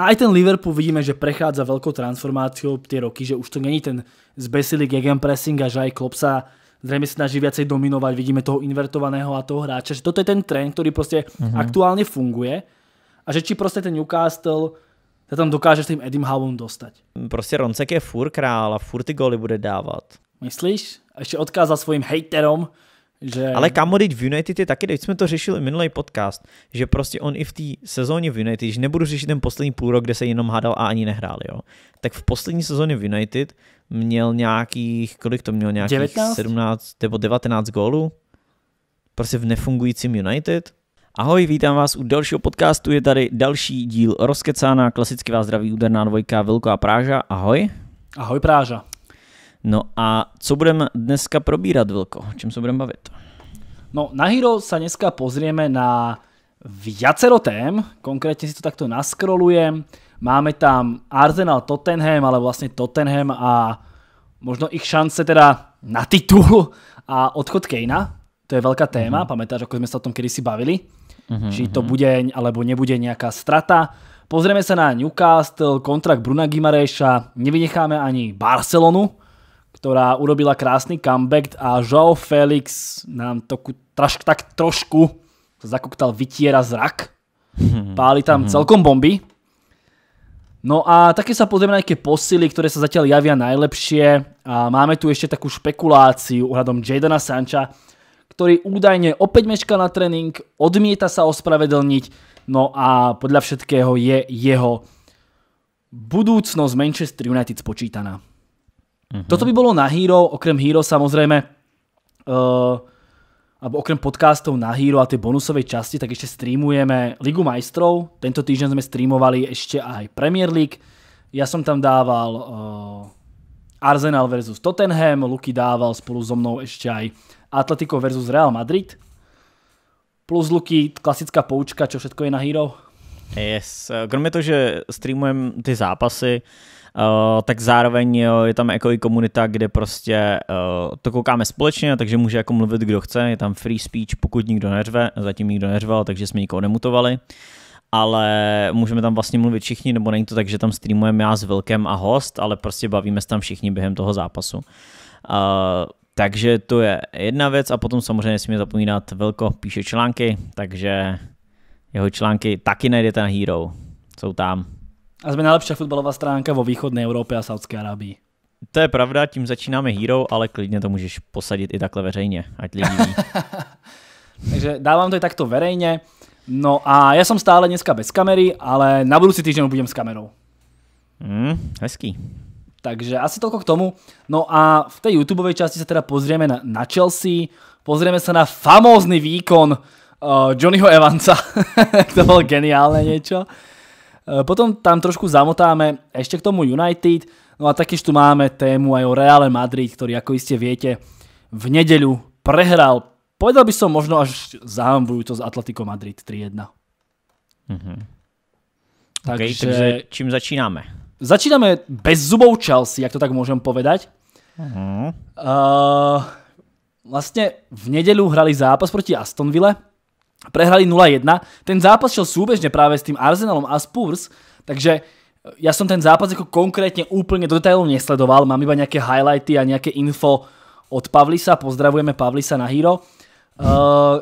A aj ten Liverpool vidíme, že prechádza veľkou transformáciou tie roky, že už to není ten zbesilý gegenpressing a že aj Klopp sa zrejme snaží viacej dominovať, vidíme toho invertovaného a toho hráča, že toto je ten trend, ktorý proste mm-hmm. aktuálne funguje a že či proste ten Newcastle se tam dokáže s tým Edim Howem dostať. Prostě Roncek je furt král a furt ty goly bude dávat. Myslíš? A ještě odkázal svým hejterom, že... Ale kámo, teď v United je taky, teď jsme to řešili minulý podcast, že prostě on i v té sezóně v United, když nebudu řešit ten poslední půl rok, kde se jenom hádal a ani nehrál, jo, tak v poslední sezóně v United měl nějakých, kolik to měl, nějakých 19? 17 nebo 19 gólů, prostě v nefungujícím United. Ahoj, vítám vás u dalšího podcastu, je tady další díl Rozkecána, klasicky vás zdraví úderná dvojka Vilko a Práža, ahoj. Ahoj Práža. No a co budeme dneska probírat, Vilko? O čem se budeme bavit? No na Hero sa dneska pozrieme na viacero tém, konkrétne si to takto naskrolujem. Máme tam Arsenal Tottenham, ale vlastne Tottenham a možno ich šance teda na titul a odchod Kejna. To je veľká téma, uh mhm. -huh. pamätáš, ako sme sa o tom kedysi bavili? Uh -huh, Či to mhm. bude alebo nebude nejaká strata. Pozrieme sa na Newcastle, kontrakt Bruna Gimareša, nevynecháme ani Barcelonu, ktorá urobila krásny comeback a Joao Felix nám to traš, tak trošku zakoktal vytiera zrak. Hmm. Páli tam hmm. celkom bomby. No a také sa pozrieme na nejaké posily, ktoré sa zatiaľ javia najlepšie. A máme tu ešte takú špekuláciu ohľadom Jadona Sancha, ktorý údajne opäť mečka na tréning, odmieta sa ospravedlniť, no a podľa všetkého je jeho budúcnosť Manchester United spočítaná hmm Toto by bolo na Hero, okrem Hero samozrejme, uh, alebo okrem podcastov na Hero a tej bonusovej časti, tak ešte streamujeme Ligu majstrov. Tento týždeň sme streamovali ešte aj Premier League. Ja som tam dával uh, Arsenal versus Tottenham, Luky dával spolu so mnou ešte aj Atletico versus Real Madrid. Plus Luky, klasická poučka, čo všetko je na Hero. Yes, kromě toho, že streamujeme ty zápasy, Eh, tak zároveň eh, je tam jako i komunita, kde prostě eh, to koukáme společně, takže může jako mluvit kdo chce, je tam free speech, pokud nikdo neřve, zatím nikdo neřval, takže jsme nikoho nemutovali ale můžeme tam vlastně mluvit všichni, nebo není to tak, že tam streamujeme já s Vilkem a host, ale prostě bavíme se tam všichni během toho zápasu. Uh, takže to je jedna věc a potom samozřejmě nesmíme zapomínat, Vilko píše články, takže jeho články taky najdete na Hero, jsou tam. A jsme nejlepší fotbalová stránka vo východní Evropě a Saudské Arábii. To je pravda, tím začínáme hero, ale klidně to můžeš posadit i takhle veřejně, ať lidi ví. Takže dávám to i takto verejně. No a já jsem stále dneska bez kamery, ale na budoucí týden budem s kamerou. Mm, hezký. Takže asi toľko k tomu. No a v tej YouTube časti sa teda pozrieme na, na Chelsea, pozrieme sa na famózny výkon uh, Johnnyho Evansa, to bolo geniálne niečo. Eh, potom tam trošku zamotáme ešte k tomu United, no a takéž tu máme tému aj o Reále Madrid, ktorý ako iste viete v nedeľu prehral, povedal by som možno až zahambujú to z Atletico Madrid 3-1. Mm-hmm. Takže, okay, takže čím začínáme? Začínáme bez zubov Chelsea, jak to tak môžem povedať. Mm-hmm. Uh, eh, vlastne v nedeľu hrali zápas proti Astonville, Prehrali 0-1. Ten zápas šel súbežne práve s tým Arsenalom a Spurs, takže eh, ja som ten zápas ako konkrétne úplne do detailov nesledoval, mám iba nejaké highlighty a nejaké info od Pavlisa, pozdravujeme Pavlisa na Hero, uh,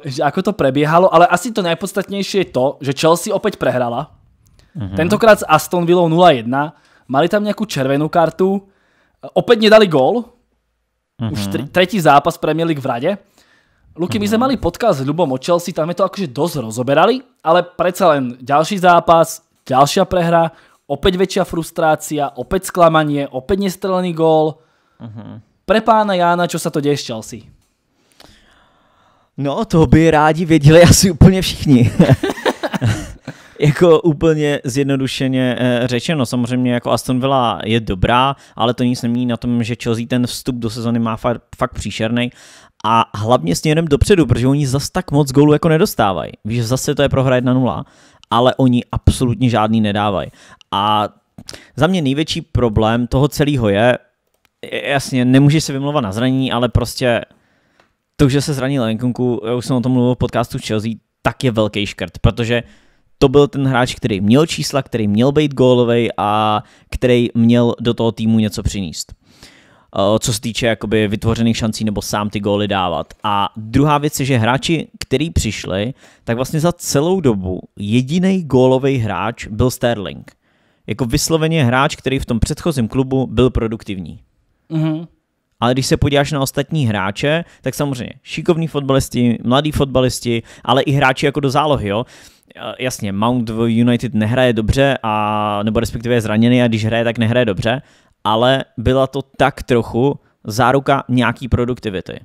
že ako to prebiehalo, ale asi to najpodstatnejšie je to, že Chelsea opäť prehrala, mm-hmm. tentokrát s Aston Villa 0-1, mali tam nejakú červenú kartu, eh, opäť nedali gól, už mhm. tretí zápas Premier League v rade, Luky, my sme mhm. mali podcast s Ľubom o Chelsea, tam je to akože dosť rozoberali, ale predsa len ďalší zápas, ďalšia prehra, opäť väčšia frustrácia, opäť sklamanie, opäť nestrelený gól. Uh-huh. Pre pána Jána, čo sa to deje s Chelsea? No, to by rádi vedeli asi úplně všichni. jako úplně zjednodušeně eh, řečeno, samozřejmě jako Aston Villa je dobrá, ale to nic nemění na tom, že Chelsea ten vstup do sezony má fakt, fakt příšerný a hlavně směrem dopředu, protože oni zas tak moc gólu jako nedostávají. Víš, zase to je prohra 1-0, ale oni absolutně žádný nedávají. A za mě největší problém toho celého je, jasně, nemůžeš se vymlouvat na zranění, ale prostě to, že se zranil Lenkunku, já už jsem o tom mluvil v podcastu Chelsea, tak je velký škrt, protože to byl ten hráč, který měl čísla, který měl být gólovej a který měl do toho týmu něco přinést. Eh, co se týče jakoby vytvořených šancí nebo sám ty góly dávat. A druhá věc je, že hráči, který přišli, tak vlastně za celou dobu jediný gólový hráč byl Sterling. Jako vysloveně hráč, který v tom předchozím klubu byl produktivní. Mm-hmm. Ale když se podíváš na ostatní hráče, tak samozřejmě šikovní fotbalisti, mladí fotbalisti, ale i hráči jako do zálohy, jo eh, jasně, Mount United nehraje dobře, a, nebo respektive je zraněný a když hraje, tak nehraje dobře, ale byla to tak trochu záruka nějaký produktivity.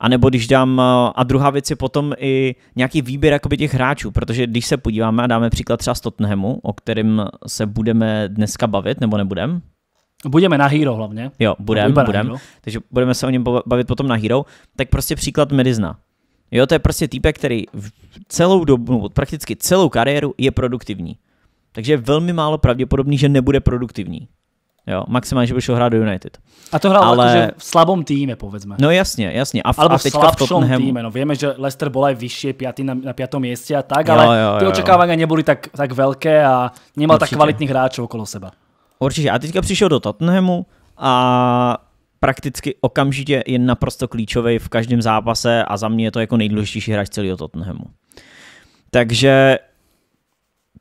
A nebo když dám, eh, a druhá věc je potom i nějaký výběr jakoby těch hráčů, protože když se podíváme a dáme příklad třeba z o kterém se budeme dneska bavit, nebo nebudeme, Budeme na Hero hlavně. Jo, budeme, budeme. Budem. Takže budeme se o něm bavit potom na Hero. Tak prostě příklad Medizna. Jo, to je prostě týpek, který celou dobu, prakticky celou kariéru je produktivní. Takže je velmi málo pravděpodobný, že nebude produktivní. Jo, maximálně, že by šel hrát do United. A to hrál ale... akože v slabom týme, povedzme. No jasně, jasně. A v, Alebo a v slabšom Tottenham... týme. No, víme, že Leicester bol aj vyššie, piatý na, na piatom mieste a tak, jo, ale ty očekávání neboli tak, tak velké a nemal Určitě. tak kvalitních hráčů okolo seba. Určitě. A teďka přišel do Tottenhamu a prakticky okamžitě je naprosto klíčový v každém zápase a za mě je to jako nejdůležitější hráč celého Tottenhamu. Takže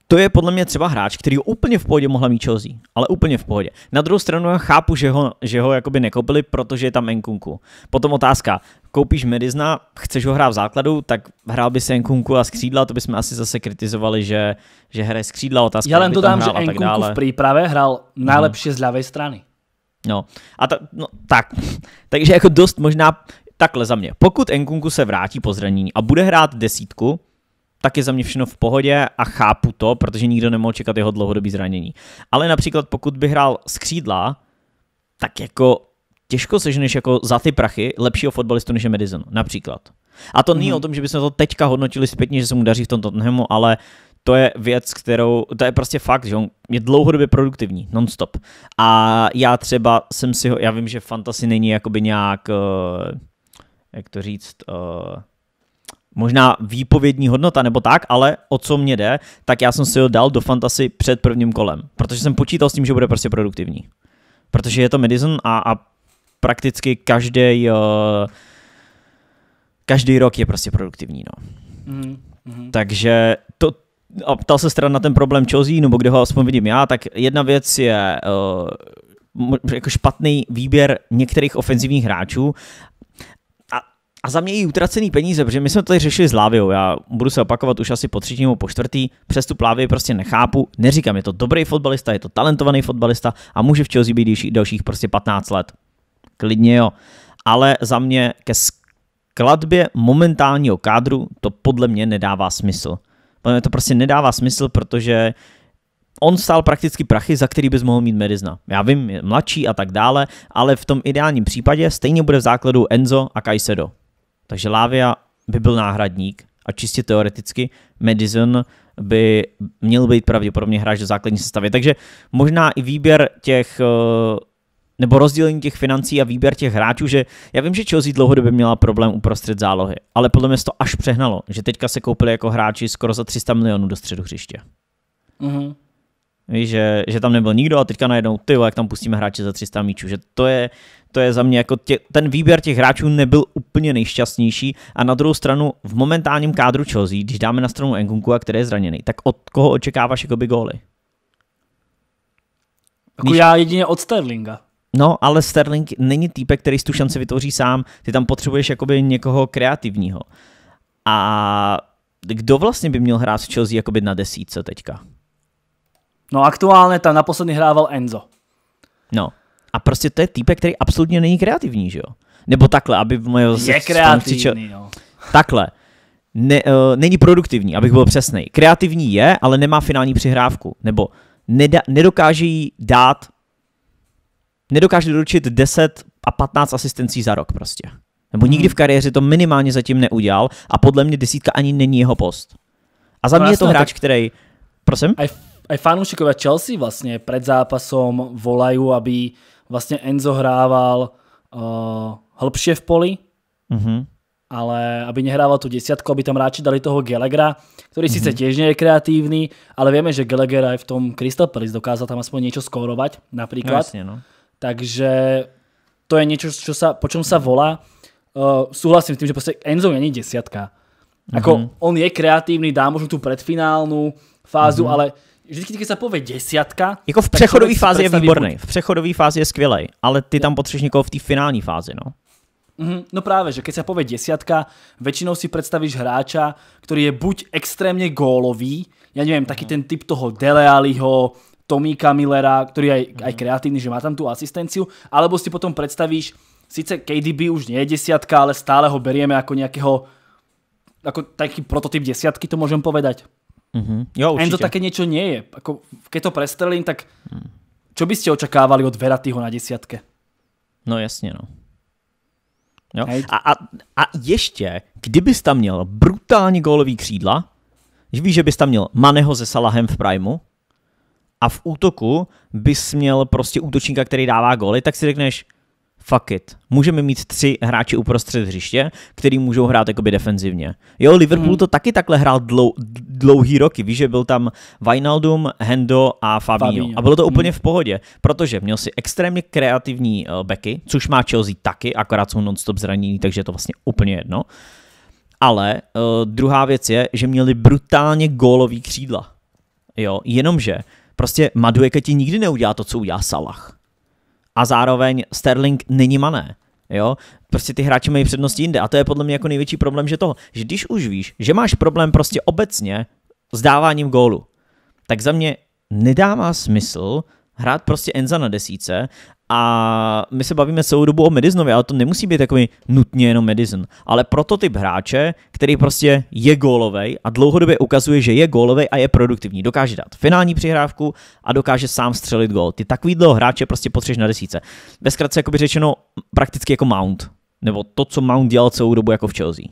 to je podle mě třeba hráč, který úplně v pohodě mohla mít Chelsea, ale úplně v pohodě. Na druhou stranu já chápu, že ho, že ho jakoby nekoupili, protože je tam Enkunku. Potom otázka, koupíš Medizna, chceš ho hrát v základu, tak hrál by se Enkunku a skřídla, to bychom asi zase kritizovali, že, že je skřídla, otázka, Já len dám, že Enkunku v přípravě hrál mhm. nejlepší hmm. z levé strany. No, a ta, no, tak, takže jako dost možná takhle za mě. Pokud Enkunku se vrátí po zranění a bude hrát desítku, tak je za mě všechno v pohodě a chápu to, protože nikdo nemohl čekat jeho dlouhodobý zranění. Ale například pokud by hrál skřídla, tak jako těžko sežneš jako za ty prachy lepšího fotbalistu než je Madison, například. A to mm-hmm. není mhm. o tom, že bychom to teďka hodnotili zpětně, že se mu daří v tom Tottenhamu, ale to je věc, kterou, to je prostě fakt, že on je dlouhodobě produktivní, nonstop. A já třeba jsem si ho, já vím, že fantasy není jakoby nějak, eh, jak to říct, eh, možná výpovědní hodnota nebo tak, ale o co mě jde, tak já jsem si ho dal do fantasy před prvním kolem, protože jsem počítal s tím, že bude prostě produktivní. Protože je to Madison a, a prakticky každý uh, eh, každý rok je prostě produktivní. No. Mm-hmm. mm-hmm. Takže to, a ptal se stran na ten problém Chelsea, nebo kde ho aspoň vidím já, tak jedna věc je uh, jako špatný výběr některých ofenzivních hráčů a za mě i utracený peníze, protože my jsme to tady řešili s Láviou. Já budu se opakovat už asi po třetí nebo po čtvrtý. tu Lávy prostě nechápu. Neříkám, je to dobrý fotbalista, je to talentovaný fotbalista a může v Chelsea být dalších, dalších prostě 15 let. Klidně jo. Ale za mě ke skladbě momentálního kádru to podle mě nedává smysl. Podle mě to prostě nedává smysl, protože on stál prakticky prachy, za který bys mohl mít Medizna. Já vím, je mladší a tak dále, ale v tom ideálním případě stejně bude v základu Enzo a Kajsedo. Takže Lávia by byl náhradník a čistě teoreticky Madison by měl být pravděpodobně hráč do základní sestavy. Takže možná i výběr těch eh, nebo rozdělení těch financí a výběr těch hráčů, že já vím, že Chelsea dlouhodobě měla problém uprostřed zálohy, ale podle mě to až přehnalo, že teďka se koupili jako hráči skoro za 300 milionů do středu hřiště. Mm-hmm. Víš, že, že tam nebyl nikdo a teďka najednou, ty, jak tam pustíme hráče za 300 míčů, že to je, to je za mě jako tě, ten výběr těch hráčů nebyl úplně nejšťastnější a na druhou stranu v momentálním kádru Chelsea, když dáme na stranu Engunku, a který je zraněný, tak od koho očekáváš jako by góly? Jako já jedině od Sterlinga. No, ale Sterling není týpek, který si tu šanci vytvoří sám, ty tam potřebuješ jakoby někoho kreativního. A kdo vlastně by měl hrát v Chelsea jakoby na desíce teďka? No aktuálně tam naposledy hrával Enzo. No. A prostě to je typ, který absolutně není kreativní, že jo? Nebo takhle, aby moje... Je kreativní, přičel... jo. No. Takhle. Ne, uh, není produktivní, abych byl přesný. Kreativní je, ale nemá finální přihrávku. Nebo neda, nedokáže jí dát... Nedokáže doručit 10 a 15 asistencí za rok prostě. Nebo nikdy v hmm. kariéře to minimálně zatím neudělal a podle mě desítka ani není jeho post. A za no mě je to hráč, tak... který... Prosím? aj fanúšikovia Chelsea vlastne pred zápasom volajú, aby vlastne Enzo hrával uh, hĺbšie v poli, uh-huh. ale aby nehrával tu desiatku, aby tam radšej dali toho Gelegra, ktorý uh-huh. síce mhm. tiež nie je kreatívny, ale vieme, že Gallagher aj v tom Crystal Palace dokázal tam aspoň niečo skórovať napríklad. Jasne, no. Takže to je niečo, čo sa, po čom sa volá. Uh, eh, súhlasím s tým, že proste Enzo není desiatka. Ako uh-huh. Mhm. on je kreatívny, dá možno tú predfinálnu fázu, uh-huh. ale vždycky, když se pově desiatka. Jako v přechodové fázi je výborný, v přechodové fázi je skvělý, ale ty tam potřebuješ někoho v té finální fázi, no. Mm, no právě, že když se povie desiatka, většinou si představíš hráča, který je buď extrémně gólový, já nevím, mm. ten typ toho Dele Tomíka Millera, který je aj, mm. aj že má tam tu asistenciu, alebo si potom představíš, sice KDB už nie je desiatka, ale stále ho berieme jako nějakého, jako taký prototyp desiatky, to můžem povedať. Mm-hmm. Jo, Enzo také něco nie je. Ako, keď to prestrelím, tak čo by ste očakávali od Veratyho na desiatke? No jasně, no. Jo? A, a, a ještě, kdybys tam měl brutální gólový křídla, že víš, že bys tam měl Maneho se Salahem v primu a v útoku bys měl prostě útočníka, který dává góly, tak si řekneš, fuck it. Můžeme mít tři hráče uprostřed hřiště, který můžou hrát jakoby defenzivně. Jo, Liverpool hmm. to taky takhle hrál dlou, dlouhý roky. Víš, že byl tam Wijnaldum, Hendo a Fabinho. Fabinho. A bylo to hmm. úplně v pohodě, protože měl si extrémně kreativní eh, backy, beky, což má Chelsea taky, akorát jsou non-stop zranění, takže je to vlastně úplně jedno. Ale uh, druhá věc je, že měli brutálně gólový křídla. Jo, jenomže prostě Madueke ti nikdy neudělá to, co udělá Salah a zároveň Sterling není mané. Jo? Prostě ty hráči mají přednosti jinde a to je podle mě jako největší problém, že toho, že když už víš, že máš problém prostě obecně s dáváním gólu, tak za mě nedává smysl hrát prostě Enza na desíce a my se bavíme celou dobu o Medizinovi, ale to nemusí být takový nutně jenom Medizin. ale prototyp hráče, který prostě je gólovej a dlouhodobě ukazuje, že je gólovej a je produktivní. Dokáže dát finální přihrávku a dokáže sám střelit gól. Ty takovýhle hráče prostě potřebuješ na desíce. Ve zkratce by řečeno prakticky jako Mount, nebo to, co Mount dělal celou dobu jako v Chelsea.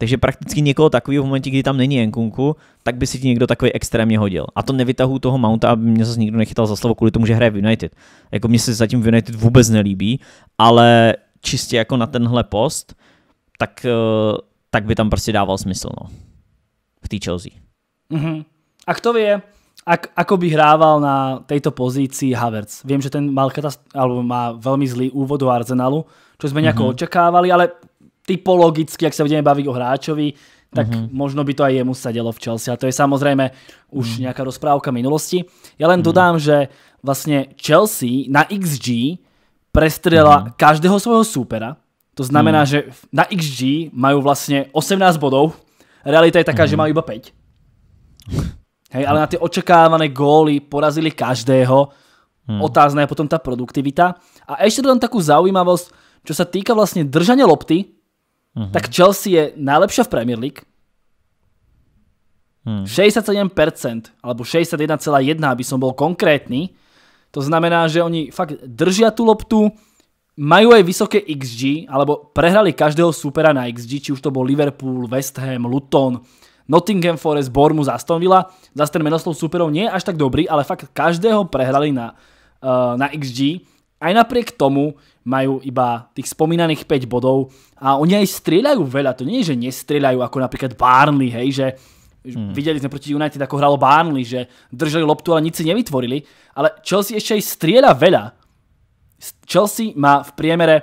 Takže prakticky někoho takového v momentě, kdy tam není Enkunku, tak by si ti někdo takový extrémně hodil. A to nevytahu toho Mounta, aby mě zase nikdo nechytal za slovo kvůli tomu, že hraje v United. Jako mě se zatím v United vůbec nelíbí, ale čistě jako na tenhle post, tak, eh, tak by tam prostě dával smysl, no. V té Chelsea. Mm-hmm. A kto ví? ak, ako by hrával na této pozici Havertz? Vím, že ten mal katast- má velmi zlý úvod do Arsenalu, což jsme mm-hmm. očekávali, ale typologicky, ak sa budeme baviť o hráčovi, tak mm-hmm. možno by to aj jemu sadelo v Chelsea. A to je samozrejme už mm. nejaká rozprávka minulosti. Ja len mm. dodám, že vlastne Chelsea na XG prestrela mm. každého svojho súpera. To znamená, mm. že na XG majú vlastne 18 bodov. Realita je taká, mm. že mhm. majú iba 5. Hej, ale na ty očekávané góly porazili každého. Hmm. Otázna je potom ta produktivita. A ještě dodám takú zaujímavosť, čo sa týka vlastne držania lopty, huh mhm. Tak Chelsea je najlepšia v Premier League. Hmm. 67% alebo 61,1 aby som bol konkrétny. To znamená, že oni fakt držia tú loptu, majú aj vysoké XG, alebo prehrali každého supera na XG, či už to bol Liverpool, West Ham, Luton, Nottingham Forest, Bormu, Aston Villa. Zase ten menoslov superov nie je až tak dobrý, ale fakt každého prehrali na, uh, na XG. Aj napriek tomu majú iba tých spomínaných 5 bodov a oni aj strieľajú veľa, to nie je, že nestrieľajú ako napríklad Barnley, hej, že hmm. videli sme proti United, ako hralo Barnley, že držali loptu, ale nic si nevytvorili, ale Chelsea ešte aj strieľa veľa. Chelsea má v priemere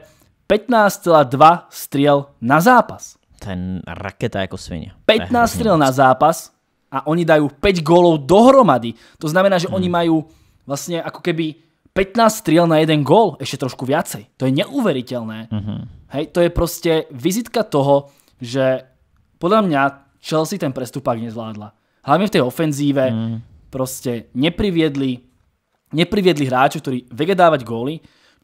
15,2 striel na zápas. To je raketa ako svinia. 15 striel na zápas a oni dajú 5 gólov dohromady. To znamená, že hmm. oni majú vlastne ako keby 15 striel na jeden gól, ešte trošku viacej. To je neuveriteľné. Uh-huh. Mhm. Hej, to je proste vizitka toho, že podľa mňa Chelsea ten prestupák nezvládla. Hlavne v tej ofenzíve uh-huh. Mhm. proste nepriviedli, nepriviedli hráčov, ktorí vedia dávať góly.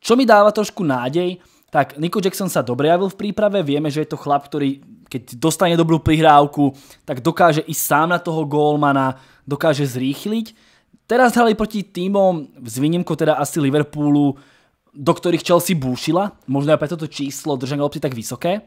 Čo mi dáva trošku nádej, tak Nico Jackson sa dobre javil v príprave, vieme, že je to chlap, ktorý keď dostane dobrú prihrávku, tak dokáže i sám na toho gólmana, dokáže zrýchliť Teraz hrali proti týmom, s výnimkou teda asi Liverpoolu, do ktorých Chelsea búšila. Možno aj preto to číslo držania lopty tak vysoké.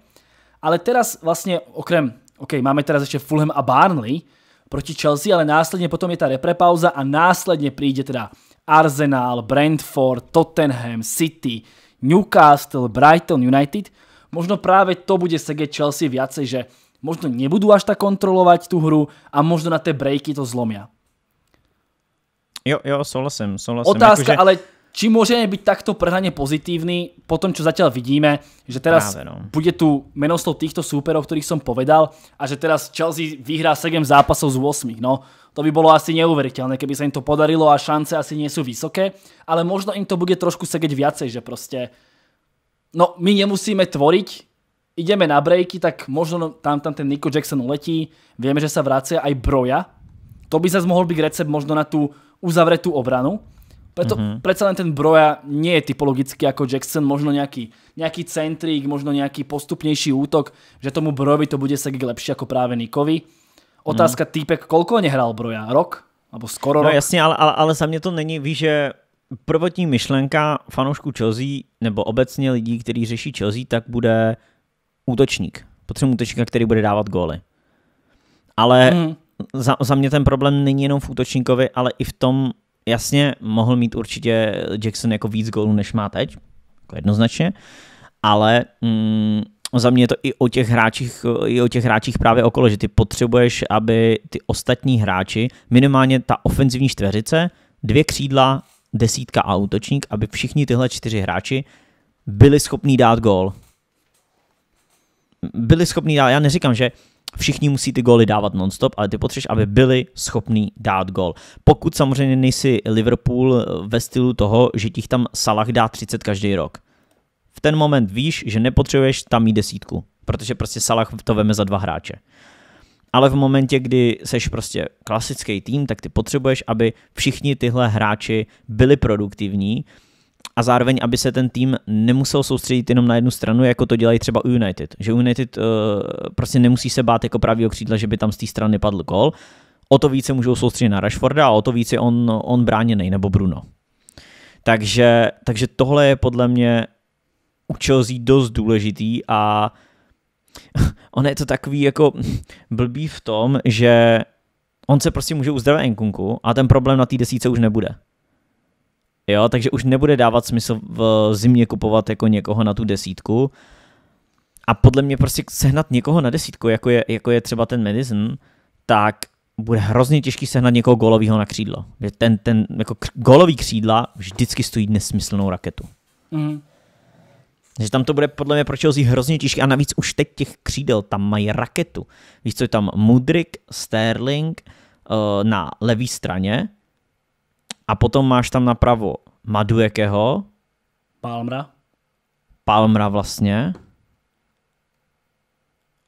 Ale teraz vlastne okrem, OK, máme teraz ešte Fulham a Barnley proti Chelsea, ale následne potom je tá reprepauza a následne príde teda Arsenal, Brentford, Tottenham, City, Newcastle, Brighton, United. Možno práve to bude sege Chelsea viacej, že možno nebudú až tak kontrolovať tú hru a možno na tie breaky to zlomia. Jo, jo, souhlasím, souhlasím. Otázka, jako, že... ale či můžeme být takto prehľadne pozitivní po tom, co zatím vidíme, že teraz Práve, no. bude tu menostvo týchto súperov, kterých jsem povedal a že teraz Chelsea vyhrá 7 zápasov z 8. No, to by bylo asi neuvěřitelné, keby se jim to podarilo a šance asi nejsou vysoké, ale možno jim to bude trošku segeť viacej, že prostě, no my nemusíme tvoriť, ideme na breaky, tak možno tam, tam ten Nico Jackson uletí, vieme, že sa vrácia aj Broja, to by zase mohol byť recept možno na tú uzavrieť tú obranu. Preto mm-hmm. predsa len ten Broja nie je typologicky ako Jackson, možno nejaký, nejaký centrík, možno nejaký postupnejší útok, že tomu Brojovi to bude segik lepšie ako práve Nikovi. Otázka mm. týpek, koľko nehral Broja? Rok? Alebo skoro no, rok? jasně, ale, ale, ale za mě to není, víš, že prvotní myšlenka fanoušku Chelsea nebo obecně lidí, kteří řeší Chelsea, tak bude útočník. Potřebujeme útočníka, který bude dávat góly. Ale mm za, za mě ten problém není jenom v útočníkovi, ale i v tom, jasně, mohl mít určitě Jackson jako víc gólů, než má teď, jako jednoznačně, ale mm, za mě je to i o těch hráčích, i o těch hráčích právě okolo, že ty potřebuješ, aby ty ostatní hráči, minimálně ta ofenzivní čtveřice, dvě křídla, desítka a útočník, aby všichni tyhle čtyři hráči byli schopní dát gól. Byli schopní dát, já neříkám, že Všichni musí ty góly dávat nonstop, ale ty potřebuješ, aby byli schopní dát gól. Pokud samozřejmě nejsi Liverpool eh, ve stylu toho, že těch tam Salah dá 30 každý rok. V ten moment víš, že nepotřebuješ tam mít desítku, protože prostě Salah to veme za dva hráče. Ale v momentě, kdy seš prostě klasický tým, tak ty potřebuješ, aby všichni tyhle hráči byli produktivní, a zároveň, aby se ten tým nemusel soustředit jenom na jednu stranu, jako to dělají třeba u United. Že United uh, prostě nemusí se bát jako pravý křídla, že by tam z té strany padl gol. O to více můžou soustředit na Rashforda a o to více on, on bráněný nebo Bruno. Takže, takže tohle je podle mě u Chelsea dost důležitý a on je to takový jako blbý v tom, že on se prostě může uzdravit Enkunku a ten problém na té desíce už nebude. Jo, takže už nebude dávat smysl v zimě kupovat jako někoho na tu desítku. A podle mě prostě sehnat někoho na desítku, jako je, jako je třeba ten Madison, tak bude hrozně těžký sehnat někoho golového na křídlo. Ten, ten jako golový křídla vždycky stojí nesmyslnou raketu. Mm. Že tam to bude podle mě pro Chelsea hrozně těžké a navíc už teď těch křídel tam mají raketu. Víš, co je tam Mudrik, Sterling uh, na levé straně, a potom máš tam napravo Maduekeho. Palmra. Palmra vlastně.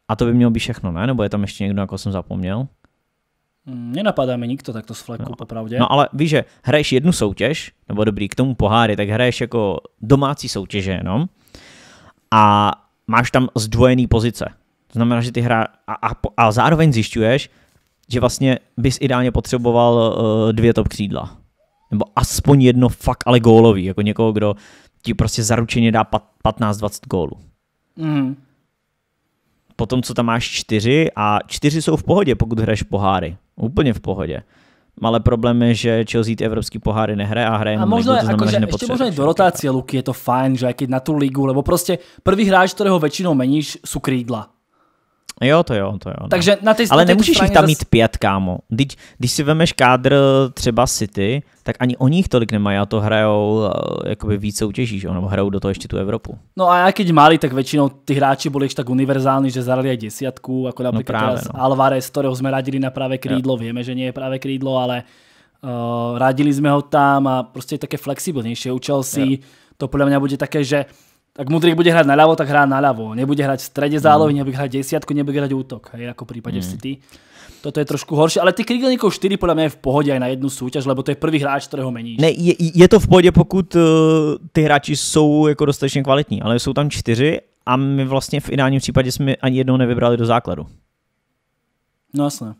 A to by mělo být všechno, ne? Nebo je tam ještě někdo, jako jsem zapomněl? Mm, nenapadá mi nikdo, takto z fleku, no. popravdě. No ale víš, že hraješ jednu soutěž, nebo dobrý, k tomu poháry, tak hraješ jako domácí soutěže jenom a máš tam zdvojený pozice. To znamená, že ty hra a, a, a zároveň zjišťuješ, že vlastně bys ideálně potřeboval uh, dvě top křídla nebo aspoň jedno fakt ale gólový, jako někoho, kdo ti prostě zaručeně dá 15-20 gólů. Mm. Potom, co tam máš čtyři a čtyři jsou v pohodě, pokud hraješ poháry. Úplně v pohodě. Ale problém je, že Chelsea ty evropský poháry nehraje a hraje jenom možno, ligu, to znamená, akože, že ešte možno aj do rotácie, Luky, je to fajn, že jak na tu ligu, lebo prostě první hráč, kterého většinou meníš, jsou krídla. Jo, to jo, to jo. No. Takže no. na ty, Ale na ty nemůžeš jich tam zas... mít pět, kámo. Když, když si vemeš kádr třeba City, tak ani o nich tolik nemají a to hrajou eh, jakoby víc soutěží, že? nebo hrajou do toho ještě tu Evropu. No a jak když mali, tak většinou ty hráči byli tak univerzální, že zarali desiatku, jako no například no právě, no. Alvarez, kterého jsme radili na pravé krídlo, jo. víme, že nie je pravé krídlo, ale uh, radili jsme ho tam a prostě je také flexibilnější. U Chelsea jo. to podle mě bude také, že tak Mudrik bude hrať naľavo, tak hrá naľavo. Nebude hrať v strede mm. zálohy, mm. nebude hrať desiatku, nebude hrať útok. Hej, ako v prípade mm. City. Toto je trošku horší, ale ty Krigelníkov 4 podľa mňa je v pohode aj na jednu súťaž, lebo to je prvý hráč, ktorého meníš. Ne, je, je to v pohodě, pokud uh, ty hráči jsou jako dostatečně kvalitní, ale jsou tam čtyři a my vlastně v ideálním případě jsme ani jednoho nevybrali do základu. No jasné.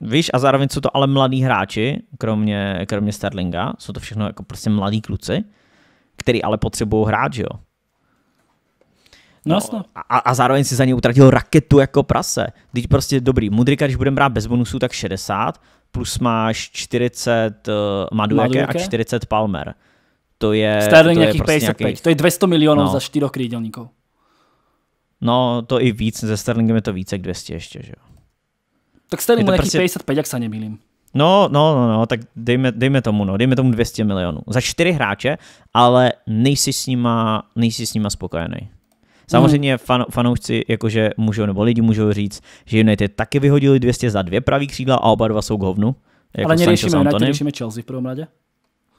Víš, a zároveň sú to ale mladí hráči, kromě, kromě Sterlinga, jsou to všechno jako prostě mladí kluci který ale potřebují hrát, že jo? No, no a, a zároveň si za ně utratil raketu jako prase. Teď prostě dobrý, Mudrika, když budeme brát bez bonusů, tak 60, plus máš 40 uh, Maduake Madueke a 40 Palmer. To je... Sterling je prostě 55, nějaký... to je 200 prostě milionů no. za 4 krídelníků. No, to i víc, ze Sterlingem je to více jak 200 ještě, že jo. Tak Sterling je má nějakých prostě... 55, jak se nemýlím. No, no, no, no, tak dejme, dejme tomu, no, dejme tomu 200 milionů. Za čtyři hráče, ale nejsi s nima, nejsi s nima spokojený. Samozřejmě hmm. fan, fanoušci jakože můžou, nebo lidi můžou říct, že United taky vyhodili 200 za dvě pravý křídla a oba dva jsou k hovnu. Jako ale neřešíme, Chelsea v prvom radě?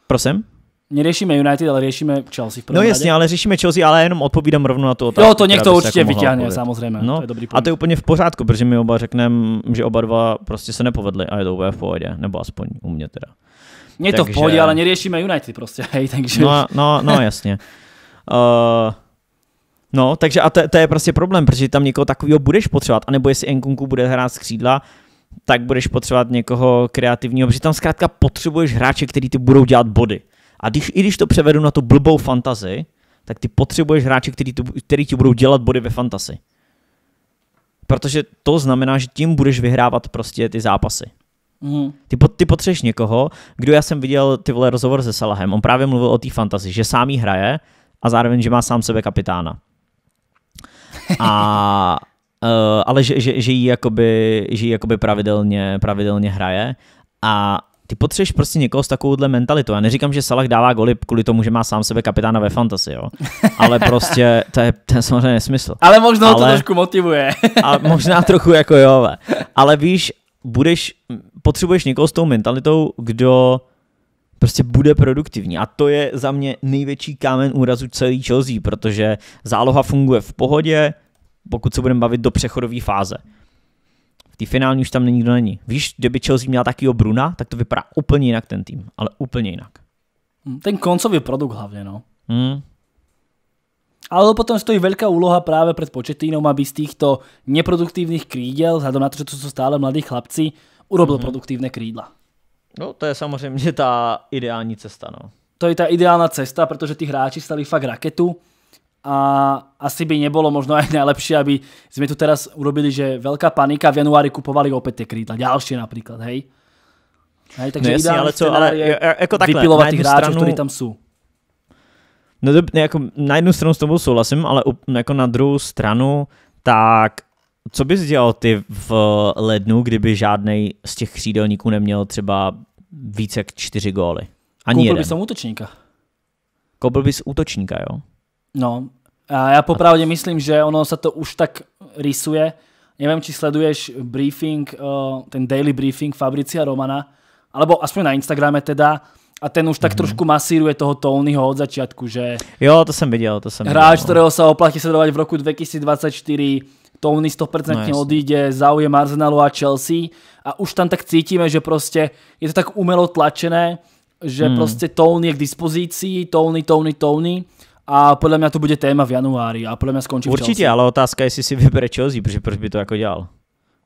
Prosím? Neřešíme United, ale řešíme Chelsea. V no jasně, ale řešíme Chelsea, ale jenom odpovídám rovnou na tu otázku. Jo, to někdo určitě jako vyťahne, samozřejmě. No, to je dobrý a to je úplně v pořádku, protože my oba řekneme, že oba dva prostě se nepovedli a je to úplně v pohodě, nebo aspoň u mě teda. Mě to v pohodě, ale neřešíme United prostě, hej, takže... No, no, no jasně. uh, no, takže a to, to, je prostě problém, protože tam někoho takového budeš potřebovat, anebo jestli Enkunku bude hrát z křídla, tak budeš potřebovat někoho kreativního, protože tam zkrátka potřebuješ hráče, který ti budou dělat body. A když, i když to převedu na tu blbou fantazi, tak ty potřebuješ hráče, který, tu, který ti budou dělat body ve fantasy. Protože to znamená, že tím budeš vyhrávat prostě ty zápasy. Mm. Ty, ty potřebuješ někoho, kdo já jsem viděl ty vole rozhovor se Salahem, on právě mluvil o té fantazii, že sám jí hraje a zároveň, že má sám sebe kapitána. A, uh, ale že, že, že, jí jakoby, že jí jakoby pravidelně, pravidelně hraje a ty potřebuješ prostě někoho s takovouhle mentalitou. Já neříkám, že Salah dává goly kvůli tomu, že má sám sebe kapitána ve fantasy, jo. Ale prostě to je, to je samozřejmě nesmysl. Ale možná ale, to trošku motivuje. a možná trochu jako jo, ale, ale víš, budeš, potřebuješ někoho s tou mentalitou, kdo prostě bude produktivní. A to je za mě největší kámen úrazu celý Chelsea, protože záloha funguje v pohodě, pokud se budeme bavit do přechodové fáze ty finální už tam nikdo není. Víš, kdyby Chelsea měla takového Bruna, tak to vypadá úplně jinak ten tým, ale úplně jinak. Mm, ten koncový produkt hlavně, no. Hmm. Ale potom stojí veľká úloha práve pred Početínom, aby z týchto neproduktívnych krídel, vzhľadom na to, že to sú stále mladí chlapci, urobil mm -hmm. produktívne krídla. No to je samozřejmě ta ideální cesta, no. To je ta ideální cesta, protože ty hráči stali fakt raketu a asi by nebolo možno aj najlepšie, aby sme tu teraz urobili, že veľká panika, v januári kupovali opäť tie krídla, ďalšie napríklad, hej? hej takže no ideálne ale ale jako- jako takhle, vypilovať tých hráčov, stranu... ktorí tam jsou. No jako, na jednu stranu s tobou souhlasím, ale jako na druhou stranu, tak co bys dělal ty v lednu, kdyby žádný z těch křídelníků neměl třeba více jak čtyři góly? Ani Koupil jeden. bys útočníka. Koupil bys útočníka, jo? No, a já popravde myslím, že ono se to už tak rysuje. Nevím, či sleduješ briefing, eh, ten daily briefing Fabricia Romana, alebo aspoň na Instagrame teda, a ten už tak mm-hmm. trošku masíruje toho Tonyho od začiatku, že... Jo, to jsem viděl, to jsem Hráč, viděl. No. kterého se oplatí sledovat v roku 2024, Tony 100% no, odíde, záujem Arsenalu a Chelsea a už tam tak cítíme, že prostě je to tak umelo tlačené, že mm. prostě Tony je k dispozici, Tony, Tony, Tony a podle mě to bude téma v januári a podle mě skončí Určitě, ale otázka je, jestli si vybere Chelsea, protože proč by to jako dělal?